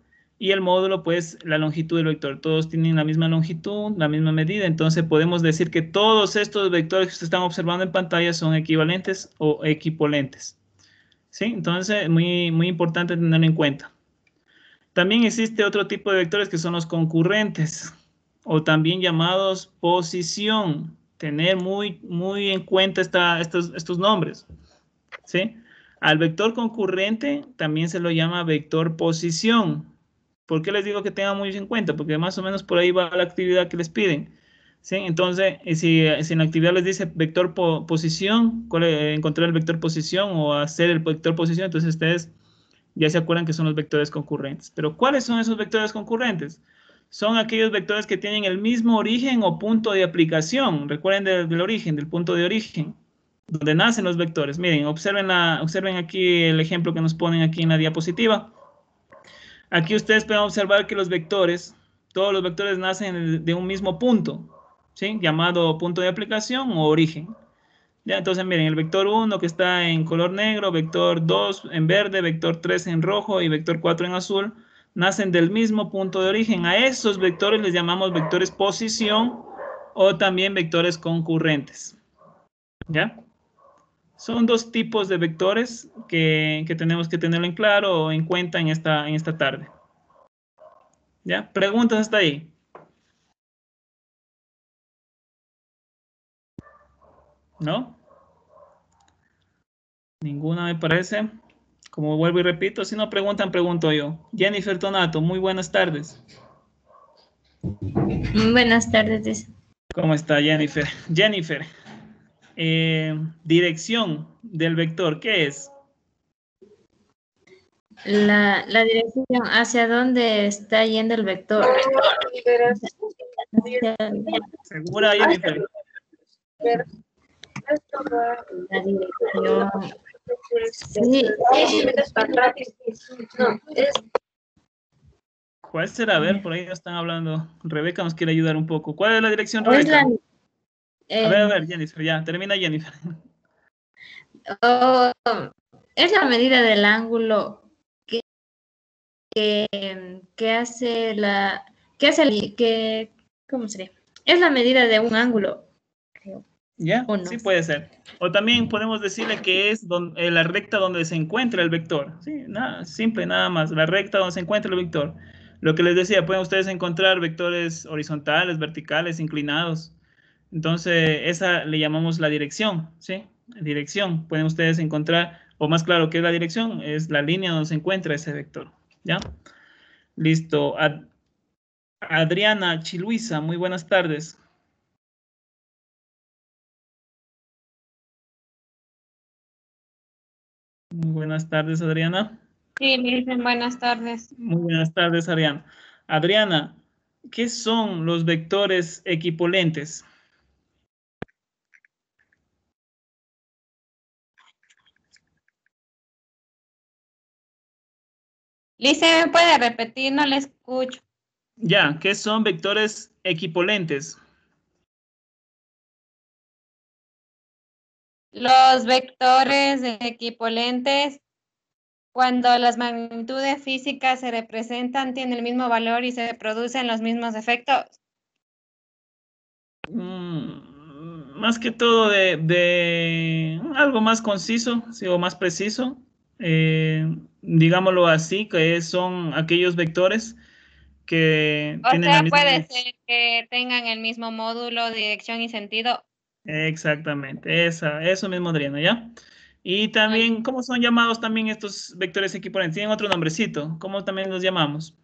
y el módulo, pues la longitud del vector. Todos tienen la misma longitud, la misma medida, entonces podemos decir que todos estos vectores que ustedes están observando en pantalla son equivalentes o equipolentes. ¿Sí? Entonces, muy, muy importante tenerlo en cuenta. También existe otro tipo de vectores que son los concurrentes o también llamados posición. Tener muy, muy en cuenta esta, estos, estos nombres. ¿Sí? Al vector concurrente también se lo llama vector posición ¿Por qué les digo que tengan muy en cuenta? Porque más o menos por ahí va la actividad que les piden. Entonces, eh, eh, si, en la actividad les dice vector posición, eh, encontrar el vector posición o hacer el vector posición, entonces ustedes ya se acuerdan que son los vectores concurrentes. Pero ¿cuáles son esos vectores concurrentes? Son aquellos vectores que tienen el mismo origen o punto de aplicación. Recuerden del, origen, del punto de origen, donde nacen los vectores. Miren, observen, la, observen aquí el ejemplo que nos ponen aquí en la diapositiva Aquí ustedes pueden observar que los vectores, todos los vectores nacen de un mismo punto, ¿sí? llamado punto de aplicación o origen. Ya, entonces miren, el vector 1 que está en color negro, vector 2 en verde, vector 3 en rojo y vector 4 en azul, nacen del mismo punto de origen. A esos vectores les llamamos vectores posición o también vectores concurrentes. ¿Ya? son dos tipos de vectores que, tenemos que tenerlo en claro o en cuenta en esta, en esta tarde. ¿Ya? Preguntas hasta ahí. ¿No? Ninguna me parece. Como vuelvo y repito, si no preguntan, pregunto yo. Jennifer Tonato, muy buenas tardes. Buenas tardes. ¿Cómo está Jennifer? Jennifer, eh, dirección del vector, ¿qué es? La, dirección hacia dónde está yendo el vector. ¿Cuál será? A ver, por ahí están hablando. Rebeca nos quiere ayudar un poco. ¿Cuál es la dirección, Rebeca? a ver, a ver, em, Jennifer, ya, termina Jennifer. Oh, es la medida del ángulo que, que, hace la. que hace que. ¿Cómo sería? Es la medida de un ángulo. Creo. ¿Ya? Sí, puede ser. O también podemos decirle que es eh, la recta donde se encuentra el vector. Sí, nada, simple, nada más. La recta donde se encuentra el vector. Lo que les decía, pueden ustedes encontrar vectores horizontales, verticales, inclinados. Entonces, esa le llamamos la dirección, ¿sí? Dirección. Pueden ustedes encontrar, o más claro ¿qué es la dirección, es la línea donde se encuentra ese vector, ¿ya? Listo. Adriana Chiluisa, muy buenas tardes. Muy buenas tardes, Adriana. Sí, miren, buenas tardes. Muy buenas tardes, Adriana. Adriana, ¿qué son los vectores equipolentes? Lice, ¿me puede repetir? No le escucho. Ya, ¿qué son vectores equipolentes? Los vectores equipolentes, cuando las magnitudes físicas se representan, tienen el mismo valor y se producen los mismos efectos. Mm, más que todo de, algo más conciso o más preciso. Eh, digámoslo así, que son aquellos vectores que... tienen puede ser que tengan el mismo módulo, dirección y sentido. Exactamente, eso mismo, Adriana, ¿ya? Y también, ¿cómo son llamados también estos vectores encima Tienen otro nombrecito, ¿cómo también los llamamos?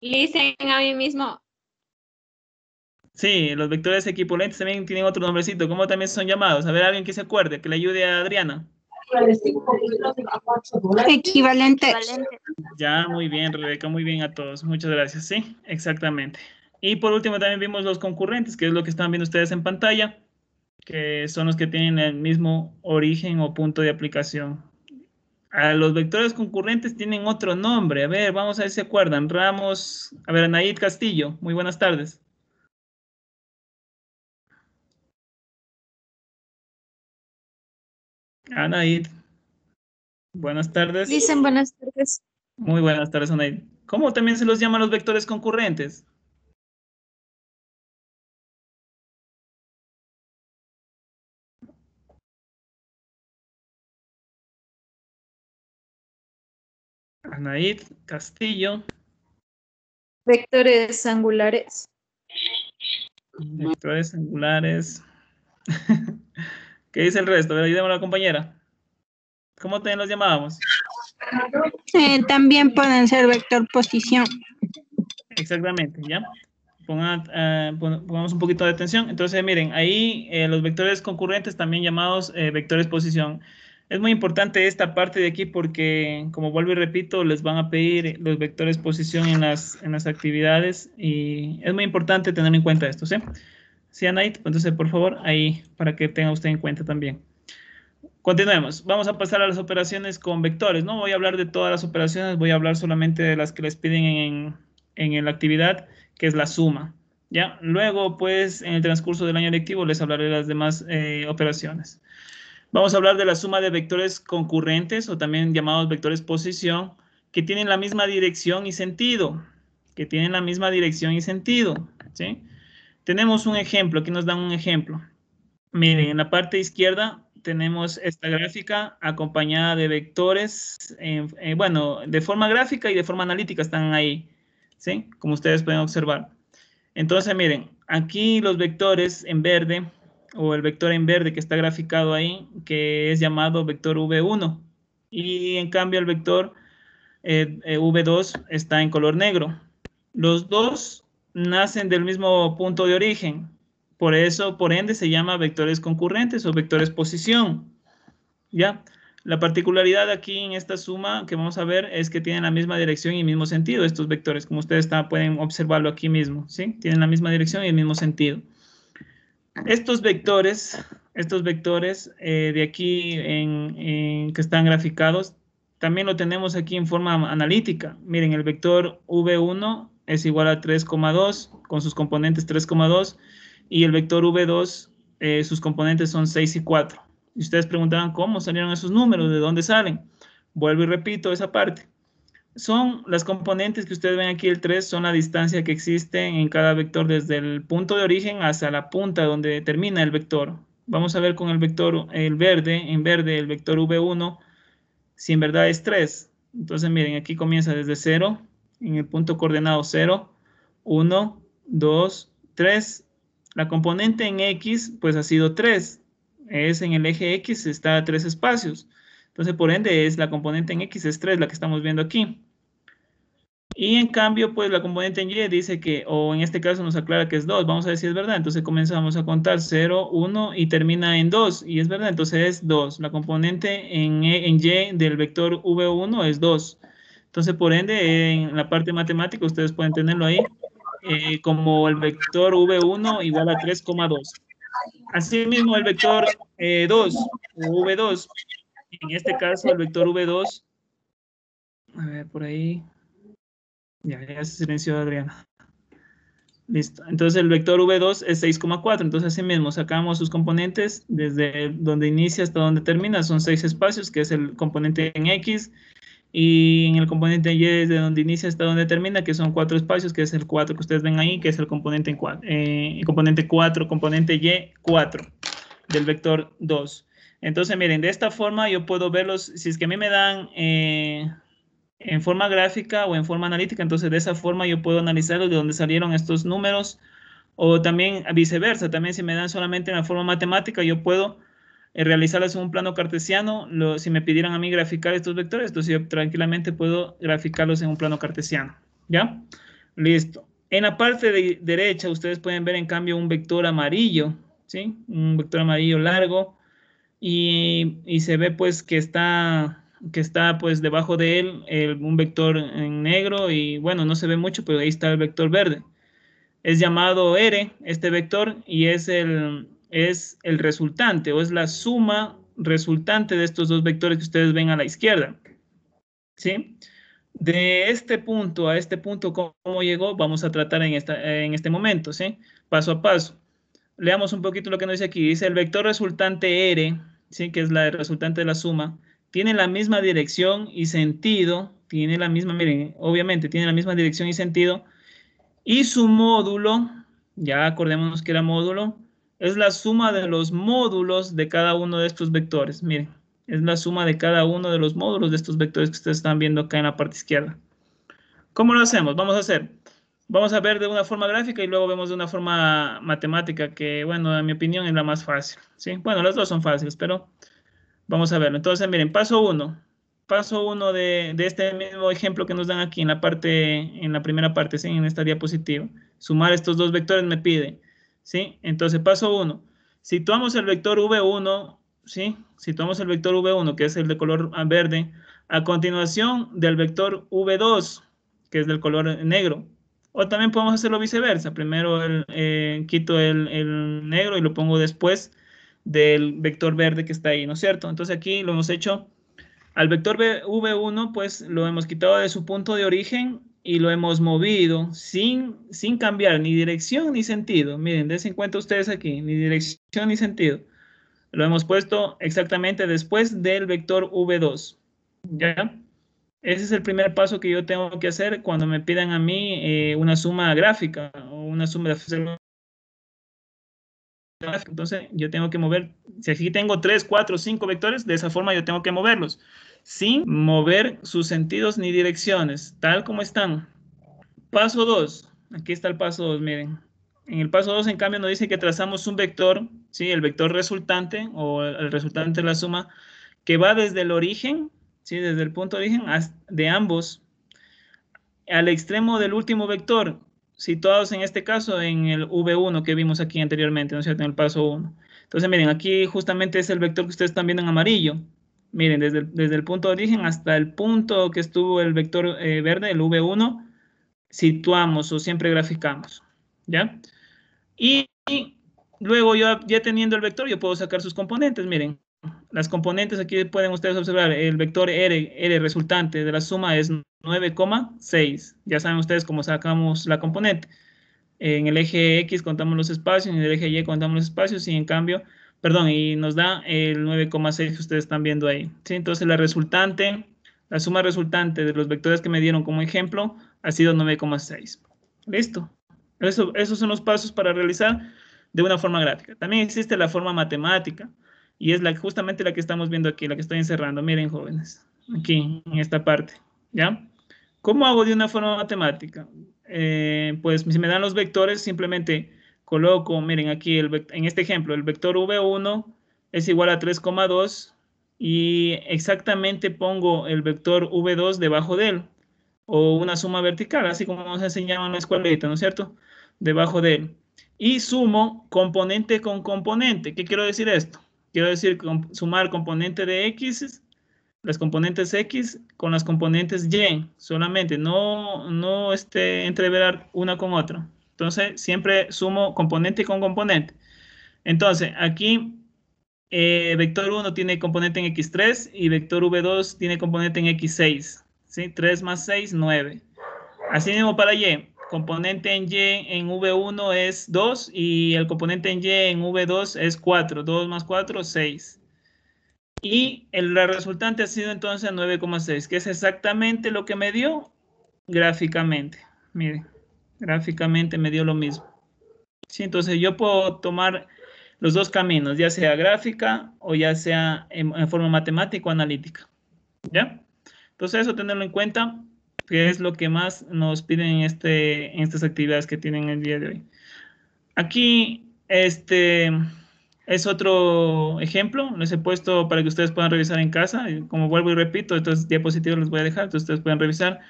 listen a mí mismo Sí, los vectores equipolentes también tienen otro nombrecito. ¿Cómo también son llamados? A ver, alguien que se acuerde, que le ayude a Adriana. Equivalente. Ya, muy bien, Rebeca, muy bien a todos. Muchas gracias. Sí, exactamente. Y por último también vimos los concurrentes, que es lo que están viendo ustedes en pantalla, que son los que tienen el mismo origen o punto de aplicación. A los vectores concurrentes tienen otro nombre. A ver, vamos a ver si se acuerdan. Ramos, a ver, Anaid Castillo, muy buenas tardes. Anaid, buenas tardes. Dicen buenas tardes. Muy buenas tardes, Anaid. ¿Cómo también se los llaman los vectores concurrentes? Anaid Castillo. Vectores angulares. Vectores angulares. ¿Qué dice el resto? Ayúdame a la compañera. ¿Cómo también los llamábamos? Eh, también pueden ser vector posición. Exactamente, ¿ya? Eh, pongamos un poquito de atención. Entonces, miren, ahí eh, los vectores concurrentes, también llamados vectores posición. Es muy importante esta parte de aquí porque, como vuelvo y repito, les van a pedir los vectores posición en las, en las actividades y es muy importante tener en cuenta esto, ¿sí? Cyanide. Pues entonces, por favor, ahí para que tenga usted en cuenta también. Continuemos. Vamos a pasar a las operaciones con vectores. No voy a hablar de todas las operaciones, voy a hablar solamente de las que les piden en, la actividad, que es la suma. ¿ya? Luego, pues, en el transcurso del año lectivo les hablaré de las demás eh, operaciones. Vamos a hablar de la suma de vectores concurrentes o también llamados vectores posición que tienen la misma dirección y sentido, que tienen la misma dirección y sentido, ¿sí? Tenemos un ejemplo, aquí nos dan un ejemplo. Miren, en la parte izquierda tenemos esta gráfica acompañada de vectores, eh, bueno, de forma gráfica y de forma analítica están ahí, ¿sí? Como ustedes pueden observar. Entonces, miren, aquí los vectores en verde, o el vector en verde que está graficado ahí, que es llamado vector V1, y en cambio el vector eh, eh, V2 está en color negro. Los dos nacen del mismo punto de origen. Por eso, por ende, se llama vectores concurrentes o vectores posición. ¿Ya? La particularidad aquí en esta suma que vamos a ver es que tienen la misma dirección y mismo sentido estos vectores, como ustedes está, pueden observarlo aquí mismo, ¿sí? Tienen la misma dirección y el mismo sentido. Estos vectores, estos vectores eh, de aquí en, que están graficados, también lo tenemos aquí en forma analítica. Miren, el vector V1 es igual a 3,2 con sus componentes 3,2 y el vector V2 eh, sus componentes son 6 y 4. Y ustedes preguntaban cómo salieron esos números, de dónde salen. Vuelvo y repito esa parte. Son las componentes que ustedes ven aquí, el 3, son la distancia que existe en cada vector desde el punto de origen hasta la punta donde termina el vector. Vamos a ver con el vector, el verde, en verde, el vector V1, si en verdad es 3. Entonces miren, aquí comienza desde 0, en el punto coordenado 0, 1, 2, 3. La componente en X pues ha sido 3. Es en el eje X está a 3 espacios. Entonces por ende es la componente en X es 3 la que estamos viendo aquí. Y en cambio pues la componente en Y dice que, o en este caso nos aclara que es 2. Vamos a decir es verdad. Entonces comenzamos a contar 0, 1 y termina en 2. Y es verdad, entonces es 2. La componente en, e, en Y del vector V1 es 2. Entonces, por ende, en la parte matemática, ustedes pueden tenerlo ahí, eh, como el vector V1 igual a 3,2. Asimismo, el vector 2, eh, V2, en este caso, el vector V2, a ver, por ahí, ya, ya se silenció Adriana. Listo. Entonces el vector V2 es 6,4. Entonces así mismo sacamos sus componentes desde donde inicia hasta donde termina. Son seis espacios, que es el componente en X, y en el componente Y es de donde inicia hasta donde termina, que son cuatro espacios, que es el 4 que ustedes ven ahí, que es el componente, eh, componente 4, componente Y 4 del vector 2. Entonces, miren, de esta forma yo puedo verlos, si es que a mí me dan eh, en forma gráfica o en forma analítica, entonces de esa forma yo puedo analizarlos de dónde salieron estos números, o también viceversa, también si me dan solamente en la forma matemática, yo puedo eh, realizarlas en un plano cartesiano. si me pidieran a mí graficar estos vectores, entonces yo tranquilamente puedo graficarlos en un plano cartesiano. ¿Ya? Listo. En la parte de derecha ustedes pueden ver en cambio un vector amarillo, ¿sí? Un vector amarillo largo y, se ve pues que está, que está pues debajo de él un vector en negro y bueno, no se ve mucho, pero ahí está el vector verde. Es llamado R este vector y es el, es el resultante o es la suma resultante de estos dos vectores que ustedes ven a la izquierda. ¿Sí? De este punto a este punto, cómo llegó, vamos a tratar en, esta, en este momento, ¿sí? Paso a paso. Leamos un poquito lo que nos dice aquí. Dice el vector resultante R, ¿sí? Que es la resultante de la suma, tiene la misma dirección y sentido, tiene la misma, miren, obviamente tiene la misma dirección y sentido, y su módulo, ya acordémonos que era módulo, es la suma de los módulos de cada uno de estos vectores. Miren, es la suma de cada uno de los módulos de estos vectores que ustedes están viendo acá en la parte izquierda. ¿Cómo lo hacemos? Vamos a hacer. Vamos a ver de una forma gráfica y luego vemos de una forma matemática que, bueno, en mi opinión es la más fácil. ¿sí? Bueno, las dos son fáciles, pero vamos a verlo. Entonces, miren, paso uno. Paso uno de, este mismo ejemplo que nos dan aquí en la parte, en la primera parte, ¿sí? en esta diapositiva. Sumar estos dos vectores me pide ¿sí? Entonces, paso 1. Situamos el vector V1, ¿sí? Situamos el vector V1, que es el de color verde, a continuación del vector V2, que es del color negro. O también podemos hacerlo viceversa. Primero el, eh, quito el, el negro y lo pongo después del vector verde que está ahí, ¿no es cierto? Entonces aquí lo hemos hecho al vector V1, pues lo hemos quitado de su punto de origen y lo hemos movido sin, sin cambiar ni dirección ni sentido. Miren, dense en cuenta ustedes aquí, ni dirección ni sentido. Lo hemos puesto exactamente después del vector V2. ¿Ya? Ese es el primer paso que yo tengo que hacer cuando me pidan a mí eh, una suma gráfica o una suma de... Entonces yo tengo que mover, si aquí tengo 3, 4, 5 vectores, de esa forma yo tengo que moverlos sin mover sus sentidos ni direcciones, tal como están. Paso 2. Aquí está el paso 2, miren. En el paso 2, en cambio, nos dice que trazamos un vector, ¿sí? el vector resultante o el resultante de la suma, que va desde el origen, ¿sí? desde el punto de origen de ambos, al extremo del último vector, situados en este caso en el V1 que vimos aquí anteriormente, ¿no En el paso 1. Entonces, miren, aquí justamente es el vector que ustedes están viendo en amarillo. Miren, desde el, punto de origen hasta el punto que estuvo el vector eh, verde, el V1, situamos o siempre graficamos, ¿ya? Y, luego yo, ya teniendo el vector, yo puedo sacar sus componentes, miren. Las componentes aquí pueden ustedes observar, el vector R, R resultante de la suma es 9,6. Ya saben ustedes cómo sacamos la componente. En el eje X contamos los espacios, en el eje Y contamos los espacios y en cambio perdón, y nos da el 9,6 que ustedes están viendo ahí. ¿sí? Entonces la resultante, la suma resultante de los vectores que me dieron como ejemplo ha sido 9,6. Listo. Eso, esos son los pasos para realizar de una forma gráfica. También existe la forma matemática y es la, justamente la que estamos viendo aquí, la que estoy encerrando. Miren, jóvenes, aquí en esta parte, ¿ya? ¿Cómo hago de una forma matemática? Eh, pues si me dan los vectores, simplemente coloco, miren aquí, el, en este ejemplo, el vector V1 es igual a 3,2 y exactamente pongo el vector V2 debajo de él, o una suma vertical, así como nos enseñaban en la escuelita, ¿no es cierto? Debajo de él. Y sumo componente con componente. ¿Qué quiero decir esto? Quiero decir sumar componente de X, las componentes X con las componentes Y solamente, no, no este, entreverar una con otra. Entonces, siempre sumo componente con componente. Entonces, aquí eh, vector 1 tiene componente en x3 y vector v2 tiene componente en x6. ¿sí? 3 más 6, 9. Así mismo para y. Componente en y en v1 es 2 y el componente en y en v2 es 4. 2 más 4, 6. Y el, resultante ha sido entonces 9,6, que es exactamente lo que me dio gráficamente. Miren. Gráficamente me dio lo mismo. Sí, entonces yo puedo tomar los dos caminos, ya sea gráfica o ya sea en, forma matemática o analítica. ¿Ya? Entonces eso tenerlo en cuenta, que es lo que más nos piden en, este, estas actividades que tienen el día de hoy. Aquí este, es otro ejemplo, les he puesto para que ustedes puedan revisar en casa. Como vuelvo y repito, estos diapositivos los voy a dejar, entonces ustedes pueden revisar.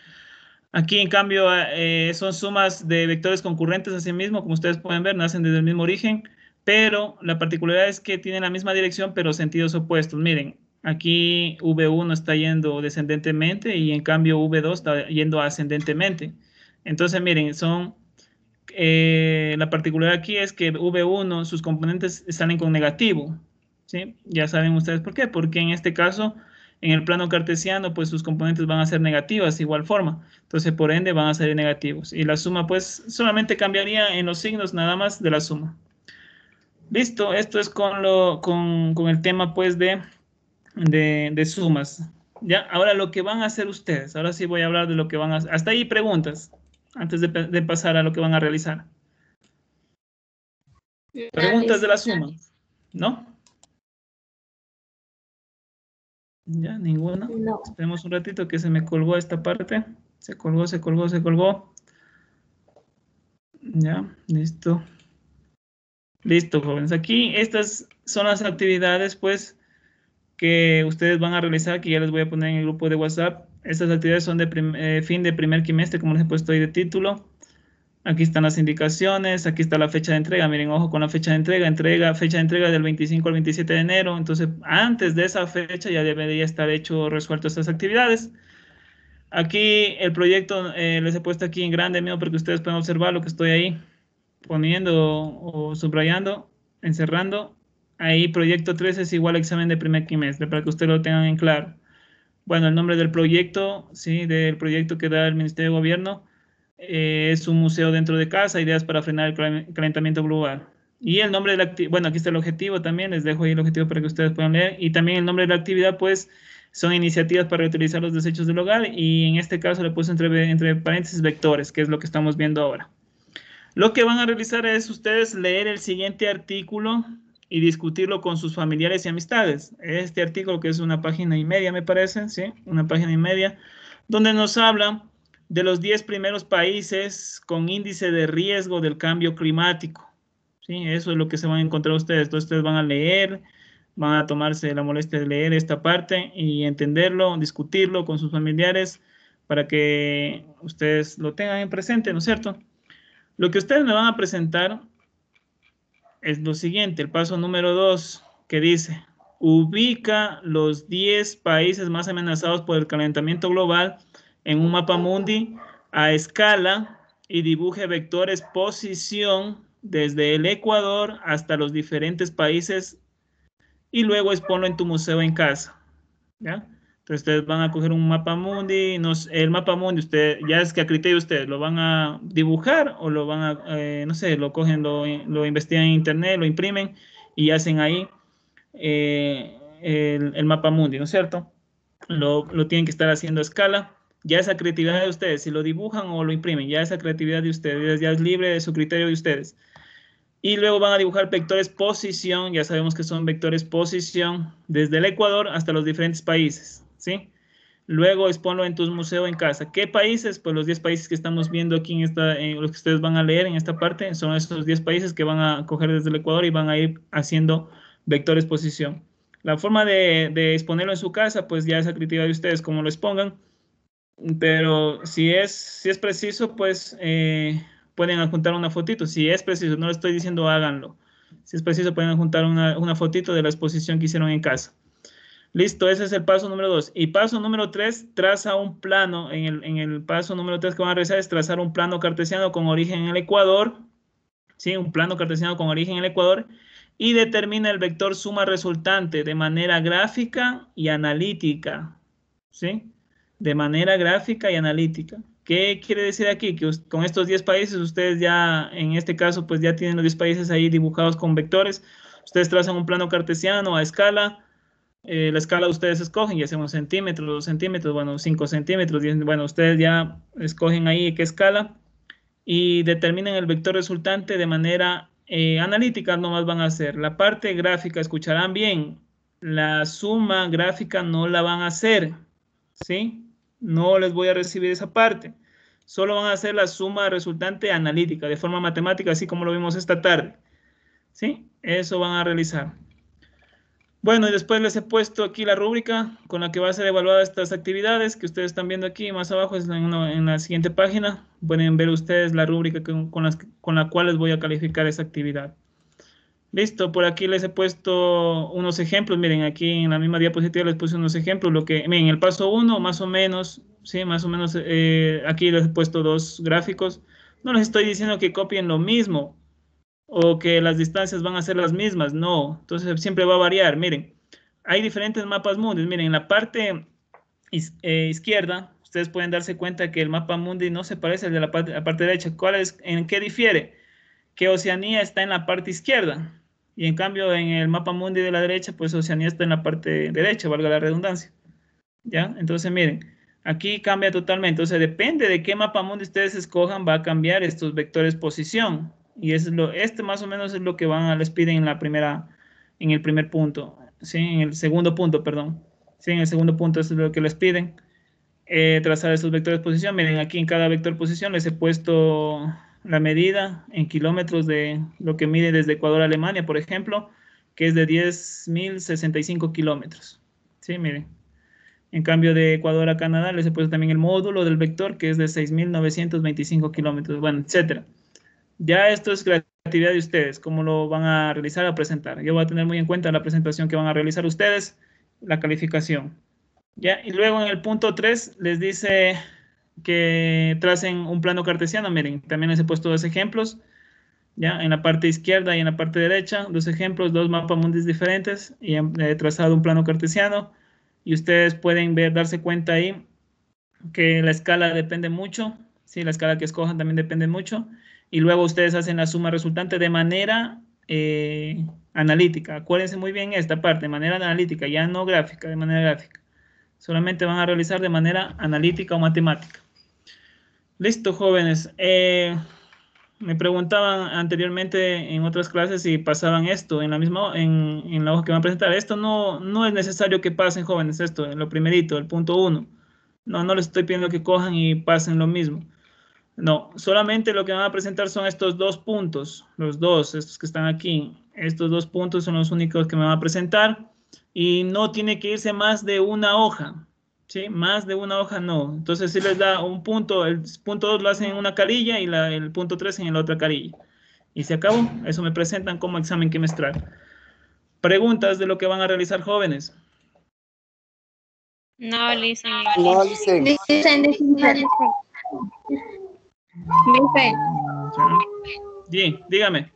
Aquí, en cambio, eh, son sumas de vectores concurrentes a sí mismo, como ustedes pueden ver, nacen desde el mismo origen, pero la particularidad es que tienen la misma dirección, pero sentidos opuestos. Miren, aquí V1 está yendo descendentemente y en cambio V2 está yendo ascendentemente. Entonces, miren, son... Eh, la particularidad aquí es que V1, sus componentes salen con negativo. ¿sí? Ya saben ustedes por qué, porque en este caso en el plano cartesiano, pues sus componentes van a ser negativas de igual forma. Entonces, por ende, van a ser negativos. Y la suma, pues, solamente cambiaría en los signos nada más de la suma. Visto, esto es con, lo, con, el tema, pues, de, de, sumas. Ya, ahora lo que van a hacer ustedes. Ahora sí voy a hablar de lo que van a hacer. Hasta ahí preguntas, antes de pasar a lo que van a realizar. Preguntas de la suma, ¿no? Ya, ninguna. Esperemos un ratito que se me colgó esta parte. Se colgó, se colgó, se colgó. Ya, listo. Listo, jóvenes. Aquí estas son las actividades, pues, que ustedes van a realizar, que ya les voy a poner en el grupo de WhatsApp. Estas actividades son de eh, fin de primer trimestre, como les he puesto ahí de título. Aquí están las indicaciones, aquí está la fecha de entrega. Miren, ojo con la fecha de entrega, entrega, fecha de entrega del 25 al 27 de enero. Entonces, antes de esa fecha ya debería estar hecho resuelto estas actividades. Aquí el proyecto eh, les he puesto aquí en grande mío porque ustedes pueden observar lo que estoy ahí poniendo o, subrayando, encerrando. Ahí proyecto 3 es igual a examen de primer trimestre para que ustedes lo tengan en claro. Bueno, el nombre del proyecto, sí, del proyecto que da el Ministerio de Gobierno eh, es un museo dentro de casa, ideas para frenar el calentamiento global. Y el nombre de la bueno, aquí está el objetivo también, les dejo ahí el objetivo para que ustedes puedan leer. Y también el nombre de la actividad, pues, son iniciativas para reutilizar los desechos del hogar y en este caso le puse entre, entre paréntesis vectores, que es lo que estamos viendo ahora. Lo que van a realizar es ustedes leer el siguiente artículo y discutirlo con sus familiares y amistades. Este artículo que es una página y media, me parece, ¿sí? Una página y media, donde nos habla de los 10 primeros países con índice de riesgo del cambio climático. ¿sí? Eso es lo que se van a encontrar ustedes. Entonces ustedes van a leer, van a tomarse la molestia de leer esta parte y entenderlo, discutirlo con sus familiares para que ustedes lo tengan en presente, ¿no es cierto? Lo que ustedes me van a presentar es lo siguiente, el paso número 2 que dice, ubica los 10 países más amenazados por el calentamiento global en un mapa mundi a escala y dibuje vectores posición desde el Ecuador hasta los diferentes países y luego exponlo en tu museo en casa. ¿ya? Entonces ustedes van a coger un mapa mundi, el mapa mundi, usted, ya es que a criterio ustedes lo van a dibujar o lo van a, eh, no sé, lo cogen, lo, investigan en internet, lo imprimen y hacen ahí eh, el, mapa mundi, ¿no es cierto? lo tienen que estar haciendo a escala ya esa creatividad de ustedes, si lo dibujan o lo imprimen, ya esa creatividad de ustedes, ya es libre de su criterio de ustedes. Y luego van a dibujar vectores posición, ya sabemos que son vectores posición, desde el Ecuador hasta los diferentes países, ¿sí? Luego exponlo en tu museo en casa. ¿Qué países? Pues los 10 países que estamos viendo aquí en los que ustedes van a leer en esta parte, son esos 10 países que van a coger desde el Ecuador y van a ir haciendo vectores posición. La forma de, exponerlo en su casa, pues ya es creatividad de ustedes, como lo expongan pero si es, si es preciso, pues eh, pueden adjuntar una fotito. Si es preciso, no lo estoy diciendo háganlo. Si es preciso, pueden adjuntar una, fotito de la exposición que hicieron en casa. Listo, ese es el paso número dos. Y paso número tres, traza un plano. En el, paso número tres que van a realizar es trazar un plano cartesiano con origen en el Ecuador. ¿sí? Un plano cartesiano con origen en el Ecuador. Y determina el vector suma resultante de manera gráfica y analítica. ¿Sí? de manera gráfica y analítica. ¿Qué quiere decir aquí? Que con estos 10 países, ustedes ya, en este caso, pues ya tienen los 10 países ahí dibujados con vectores. Ustedes trazan un plano cartesiano a escala. Eh, la escala ustedes escogen, ya sea un centímetro, dos centímetros, bueno, 5 centímetros, bueno, ustedes ya escogen ahí qué escala y determinan el vector resultante de manera eh, analítica, nomás van a hacer. La parte gráfica, escucharán bien, la suma gráfica no la van a hacer, ¿sí? No les voy a recibir esa parte. Solo van a hacer la suma resultante analítica, de forma matemática, así como lo vimos esta tarde. ¿Sí? Eso van a realizar. Bueno, y después les he puesto aquí la rúbrica con la que va a ser evaluada estas actividades que ustedes están viendo aquí. Más abajo en, la, siguiente página. Pueden ver ustedes la rúbrica con, con la cual les voy a calificar esa actividad. Listo, por aquí les he puesto unos ejemplos. Miren, aquí en la misma diapositiva les puse unos ejemplos. Lo que, miren, el paso 1, más o menos, sí, más o menos, eh, aquí les he puesto dos gráficos. No les estoy diciendo que copien lo mismo o que las distancias van a ser las mismas, no. Entonces siempre va a variar. Miren, hay diferentes mapas mundiales. Miren, en la parte eh, izquierda, ustedes pueden darse cuenta que el mapa mundi no se parece al de la parte, la parte derecha. ¿Cuál es, ¿En qué difiere? que Oceanía está en la parte izquierda y en cambio en el mapa mundi de la derecha, pues Oceanía está en la parte derecha, valga la redundancia. ¿Ya? Entonces, miren, aquí cambia totalmente. O sea, depende de qué mapa mundi ustedes escojan, va a cambiar estos vectores posición. Y es lo, este más o menos es lo que van a les piden en la primera, en el primer punto. Sí, en el segundo punto, perdón. Sí, en el segundo punto es lo que les piden. Eh, trazar estos vectores posición. Miren, aquí en cada vector posición les he puesto la medida en kilómetros de lo que mide desde Ecuador a Alemania, por ejemplo, que es de 10.065 kilómetros. Sí, miren. En cambio, de Ecuador a Canadá les he puesto también el módulo del vector, que es de 6.925 kilómetros, bueno, etcétera. Ya esto es creatividad de ustedes, cómo lo van a realizar o presentar. Yo voy a tener muy en cuenta la presentación que van a realizar ustedes, la calificación. ¿Ya? Y luego en el punto 3 les dice que tracen un plano cartesiano. Miren, también les he puesto dos ejemplos. ¿ya? En la parte izquierda y en la parte derecha, dos ejemplos, dos mapamundis diferentes y he eh, trazado un plano cartesiano. Y ustedes pueden ver, darse cuenta ahí que la escala depende mucho, ¿sí? la escala que escojan también depende mucho. Y luego ustedes hacen la suma resultante de manera eh, analítica. Acuérdense muy bien esta parte, de manera analítica, ya no gráfica, de manera gráfica. Solamente van a realizar de manera analítica o matemática. Listo, jóvenes. Eh, me preguntaban anteriormente en otras clases si pasaban esto en la misma en, hoja que van a presentar. Esto no, no es necesario que pasen, jóvenes, esto, en lo primerito, el punto uno. No, no les estoy pidiendo que cojan y pasen lo mismo. No, solamente lo que van a presentar son estos dos puntos, los dos, estos que están aquí. Estos dos puntos son los únicos que me van a presentar y no tiene que irse más de una hoja. ¿sí? Más de una hoja no. Entonces, si les da un punto, el punto 2 lo hacen en una carilla y el punto 3 en la otra carilla. Y se acabó. Eso me presentan como examen quimestral. Preguntas de lo que van a realizar jóvenes. No, lisa No, Sí, dígame.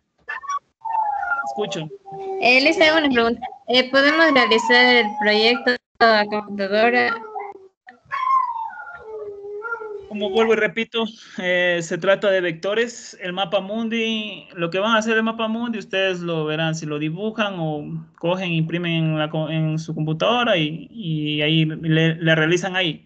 Escucho. Eh, les hago una pregunta. Eh, ¿Podemos realizar el proyecto a computadora como vuelvo y repito, eh, se trata de vectores. El mapa mundi, lo que van a hacer el mapa mundi, ustedes lo verán si lo dibujan o cogen, imprimen en, su computadora y, ahí le, le, realizan ahí.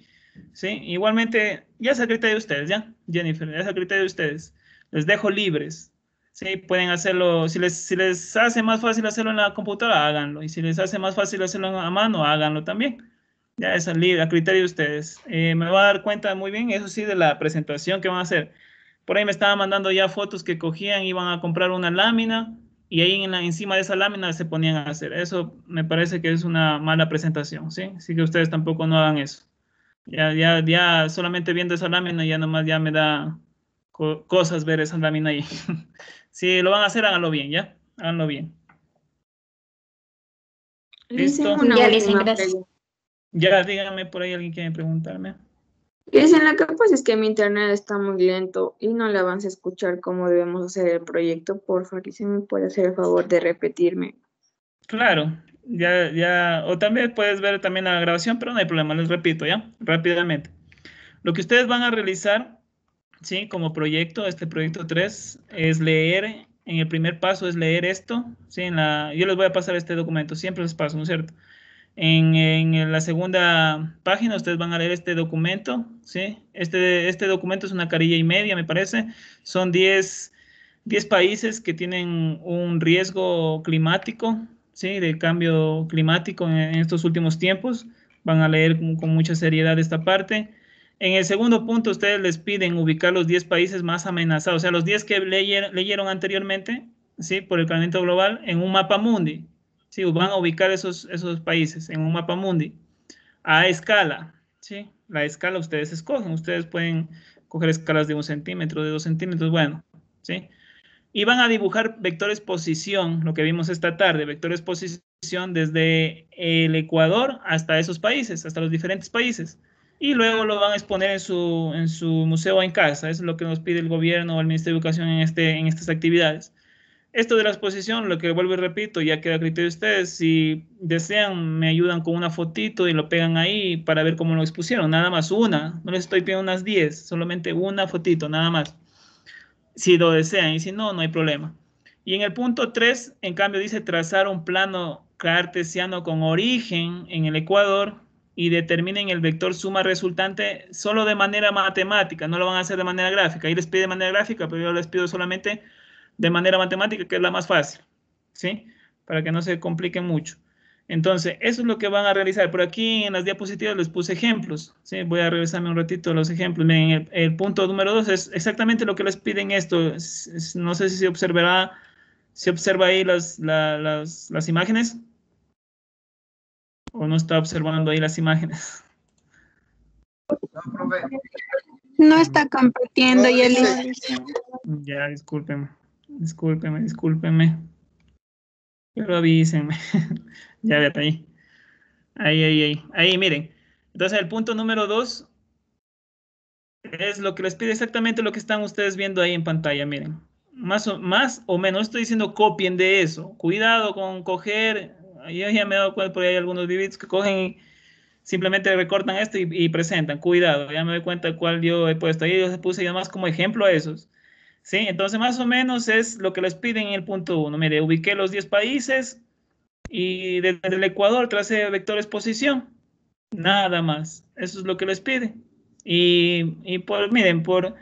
¿sí? Igualmente, ya es a criterio de ustedes, ¿ya? Jennifer, ya es a criterio de ustedes. Les dejo libres. ¿sí? Pueden hacerlo, si les, si les hace más fácil hacerlo en la computadora, háganlo. Y si les hace más fácil hacerlo a mano, háganlo también. Ya es a criterio de ustedes. Eh, me va a dar cuenta muy bien, eso sí, de la presentación que van a hacer. Por ahí me estaban mandando ya fotos que cogían, iban a comprar una lámina y ahí en encima de esa lámina se ponían a hacer. Eso me parece que es una mala presentación, ¿sí? Así que ustedes tampoco no hagan eso. Ya, ya, ya solamente viendo esa lámina ya nomás ya me da cosas ver esa lámina ahí. si lo van a hacer, háganlo bien, ¿ya? Háganlo bien. Listo. gracias. Ya dígame por ahí alguien quiere preguntarme. en la que pues es que mi internet está muy lento y no le avanza a escuchar cómo debemos hacer el proyecto. Por favor, si me puede hacer el favor de repetirme. Claro, ya, ya, o también puedes ver también la grabación, pero no hay problema, les repito ya, rápidamente. Lo que ustedes van a realizar, sí, como proyecto, este proyecto 3, es leer, en el primer paso es leer esto, sí, en la, yo les voy a pasar este documento, siempre les paso, ¿no es cierto? En, la segunda página ustedes van a leer este documento, ¿sí? Este, este documento es una carilla y media, me parece. Son 10, países que tienen un riesgo climático, ¿sí? De cambio climático en, estos últimos tiempos. Van a leer con, mucha seriedad esta parte. En el segundo punto, ustedes les piden ubicar los 10 países más amenazados, o sea, los 10 que leyeron, leyeron anteriormente, ¿sí? Por el calentamiento global en un mapa mundi. ¿sí? Van a ubicar esos, esos países en un mapa mundi a escala, ¿sí? La escala ustedes escogen, ustedes pueden coger escalas de un centímetro, de dos centímetros, bueno, ¿sí? Y van a dibujar vectores posición, lo que vimos esta tarde, vectores posición desde el Ecuador hasta esos países, hasta los diferentes países. Y luego lo van a exponer en su, en su museo en casa, es lo que nos pide el gobierno o el Ministerio de Educación en, este, en estas actividades. Esto de la exposición, lo que vuelvo y repito, ya queda a criterio de ustedes. Si desean, me ayudan con una fotito y lo pegan ahí para ver cómo lo expusieron. Nada más una. No les estoy pidiendo unas 10, solamente una fotito, nada más. Si lo desean y si no, no hay problema. Y en el punto 3, en cambio, dice trazar un plano cartesiano con origen en el Ecuador y determinen el vector suma resultante solo de manera matemática, no lo van a hacer de manera gráfica. Ahí les pide de manera gráfica, pero yo les pido solamente de manera matemática, que es la más fácil, ¿sí? Para que no se complique mucho. Entonces, eso es lo que van a realizar. Por aquí en las diapositivas les puse ejemplos. ¿sí? Voy a revisarme un ratito los ejemplos. Miren, el, punto número dos es exactamente lo que les piden esto. no sé si se observará, si observa ahí las, las, imágenes. ¿O no está observando ahí las imágenes? No, está compartiendo, y el ya discúlpeme discúlpenme, discúlpeme. Pero avísenme. ya, vete ahí. Ahí, ahí, ahí. Ahí, miren. Entonces, el punto número dos es lo que les pide exactamente lo que están ustedes viendo ahí en pantalla, miren. Más o, más o menos, estoy diciendo copien de eso. Cuidado con coger, yo ya me he dado cuenta por ahí hay algunos videos que cogen simplemente recortan esto y, y, presentan. Cuidado, ya me doy cuenta cuál yo he puesto ahí, yo se puse yo más como ejemplo a esos. ¿sí? Entonces, más o menos es lo que les piden en el punto 1. Mire, ubiqué los 10 países y desde el Ecuador tracé vector exposición, Nada más. Eso es lo que les pide. Y, y miren, por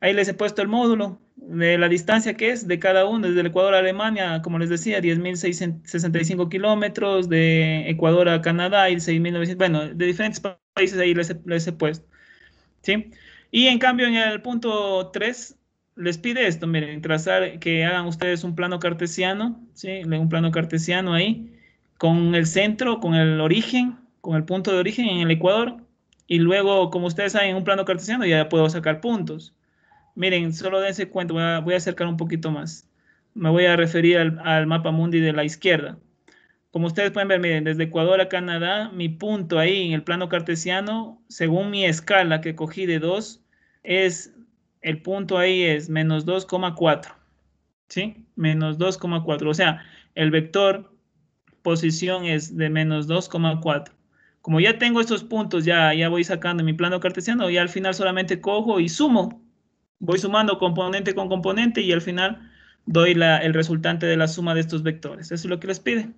ahí les he puesto el módulo de la distancia que es de cada uno, desde el Ecuador a Alemania, como les decía, 10.665 kilómetros, de Ecuador a Canadá y 6.900, bueno, de diferentes países ahí les he, les he puesto, ¿sí? Y en cambio en el punto 3 les pide esto, miren, trazar, que hagan ustedes un plano cartesiano, ¿sí? un plano cartesiano ahí, con el centro, con el origen, con el punto de origen en el ecuador, y luego, como ustedes saben, un plano cartesiano ya puedo sacar puntos. Miren, solo dense cuenta, voy a, voy a acercar un poquito más. Me voy a referir al, al mapa mundi de la izquierda. Como ustedes pueden ver, miren, desde Ecuador a Canadá, mi punto ahí en el plano cartesiano, según mi escala que cogí de 2, es el punto ahí es menos 2,4. ¿Sí? Menos 2,4. O sea, el vector posición es de menos 2,4. Como ya tengo estos puntos, ya, ya voy sacando mi plano cartesiano y al final solamente cojo y sumo. Voy sumando componente con componente y al final doy el resultante de la suma de estos vectores. Eso es lo que les pide.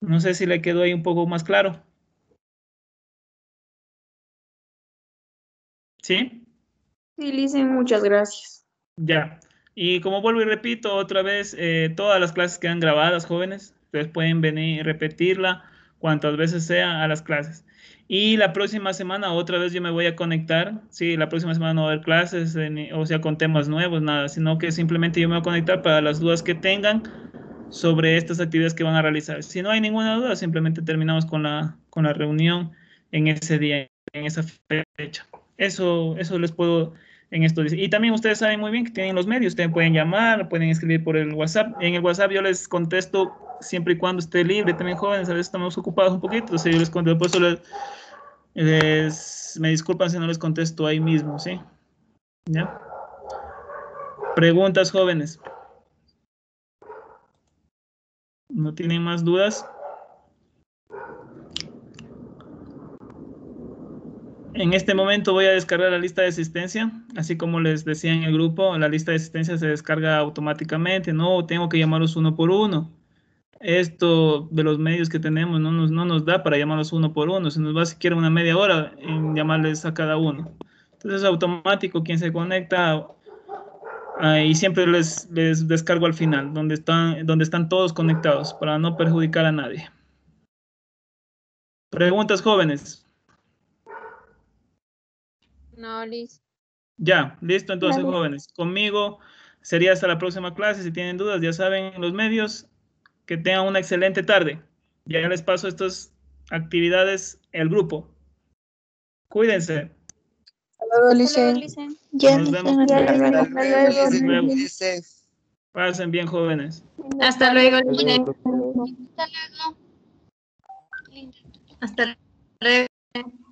No sé si le quedó ahí un poco más claro. ¿Sí? Sí, muchas gracias. Ya. Y como vuelvo y repito otra vez, eh, todas las clases quedan grabadas, jóvenes. Ustedes pueden venir y repetirla cuantas veces sea a las clases. Y la próxima semana otra vez yo me voy a conectar. Sí, la próxima semana no va a haber clases, eh, o sea, con temas nuevos, nada, sino que simplemente yo me voy a conectar para las dudas que tengan sobre estas actividades que van a realizar. Si no hay ninguna duda, simplemente terminamos con la, con la reunión en ese día, en esa fecha. Eso, eso les puedo en esto. Y también ustedes saben muy bien que tienen los medios, ustedes pueden llamar, pueden escribir por el WhatsApp. En el WhatsApp yo les contesto siempre y cuando esté libre, también jóvenes, a veces estamos ocupados un poquito, sea, yo les contesto, me disculpan si no les contesto ahí mismo, ¿sí? ¿Ya? Preguntas, jóvenes. ¿No tienen más dudas? en este momento voy a descargar la lista de asistencia. Así como les decía en el grupo, la lista de asistencia se descarga automáticamente. No tengo que llamarlos uno por uno. Esto de los medios que tenemos no nos, da para llamarlos uno por uno. Se nos va siquiera una media hora en llamarles a cada uno. Entonces es automático quien se conecta ah, y siempre les, descargo al final, donde están todos conectados para no perjudicar a nadie. Preguntas jóvenes. No, listo. Ya, listo entonces, jóvenes. Conmigo sería hasta la próxima clase. Si tienen dudas, ya saben los medios. Que tengan una excelente tarde. Ya les paso estas actividades el grupo. Cuídense. Pasen bien, jóvenes. Hasta luego, Lice. Hasta luego. Hasta luego.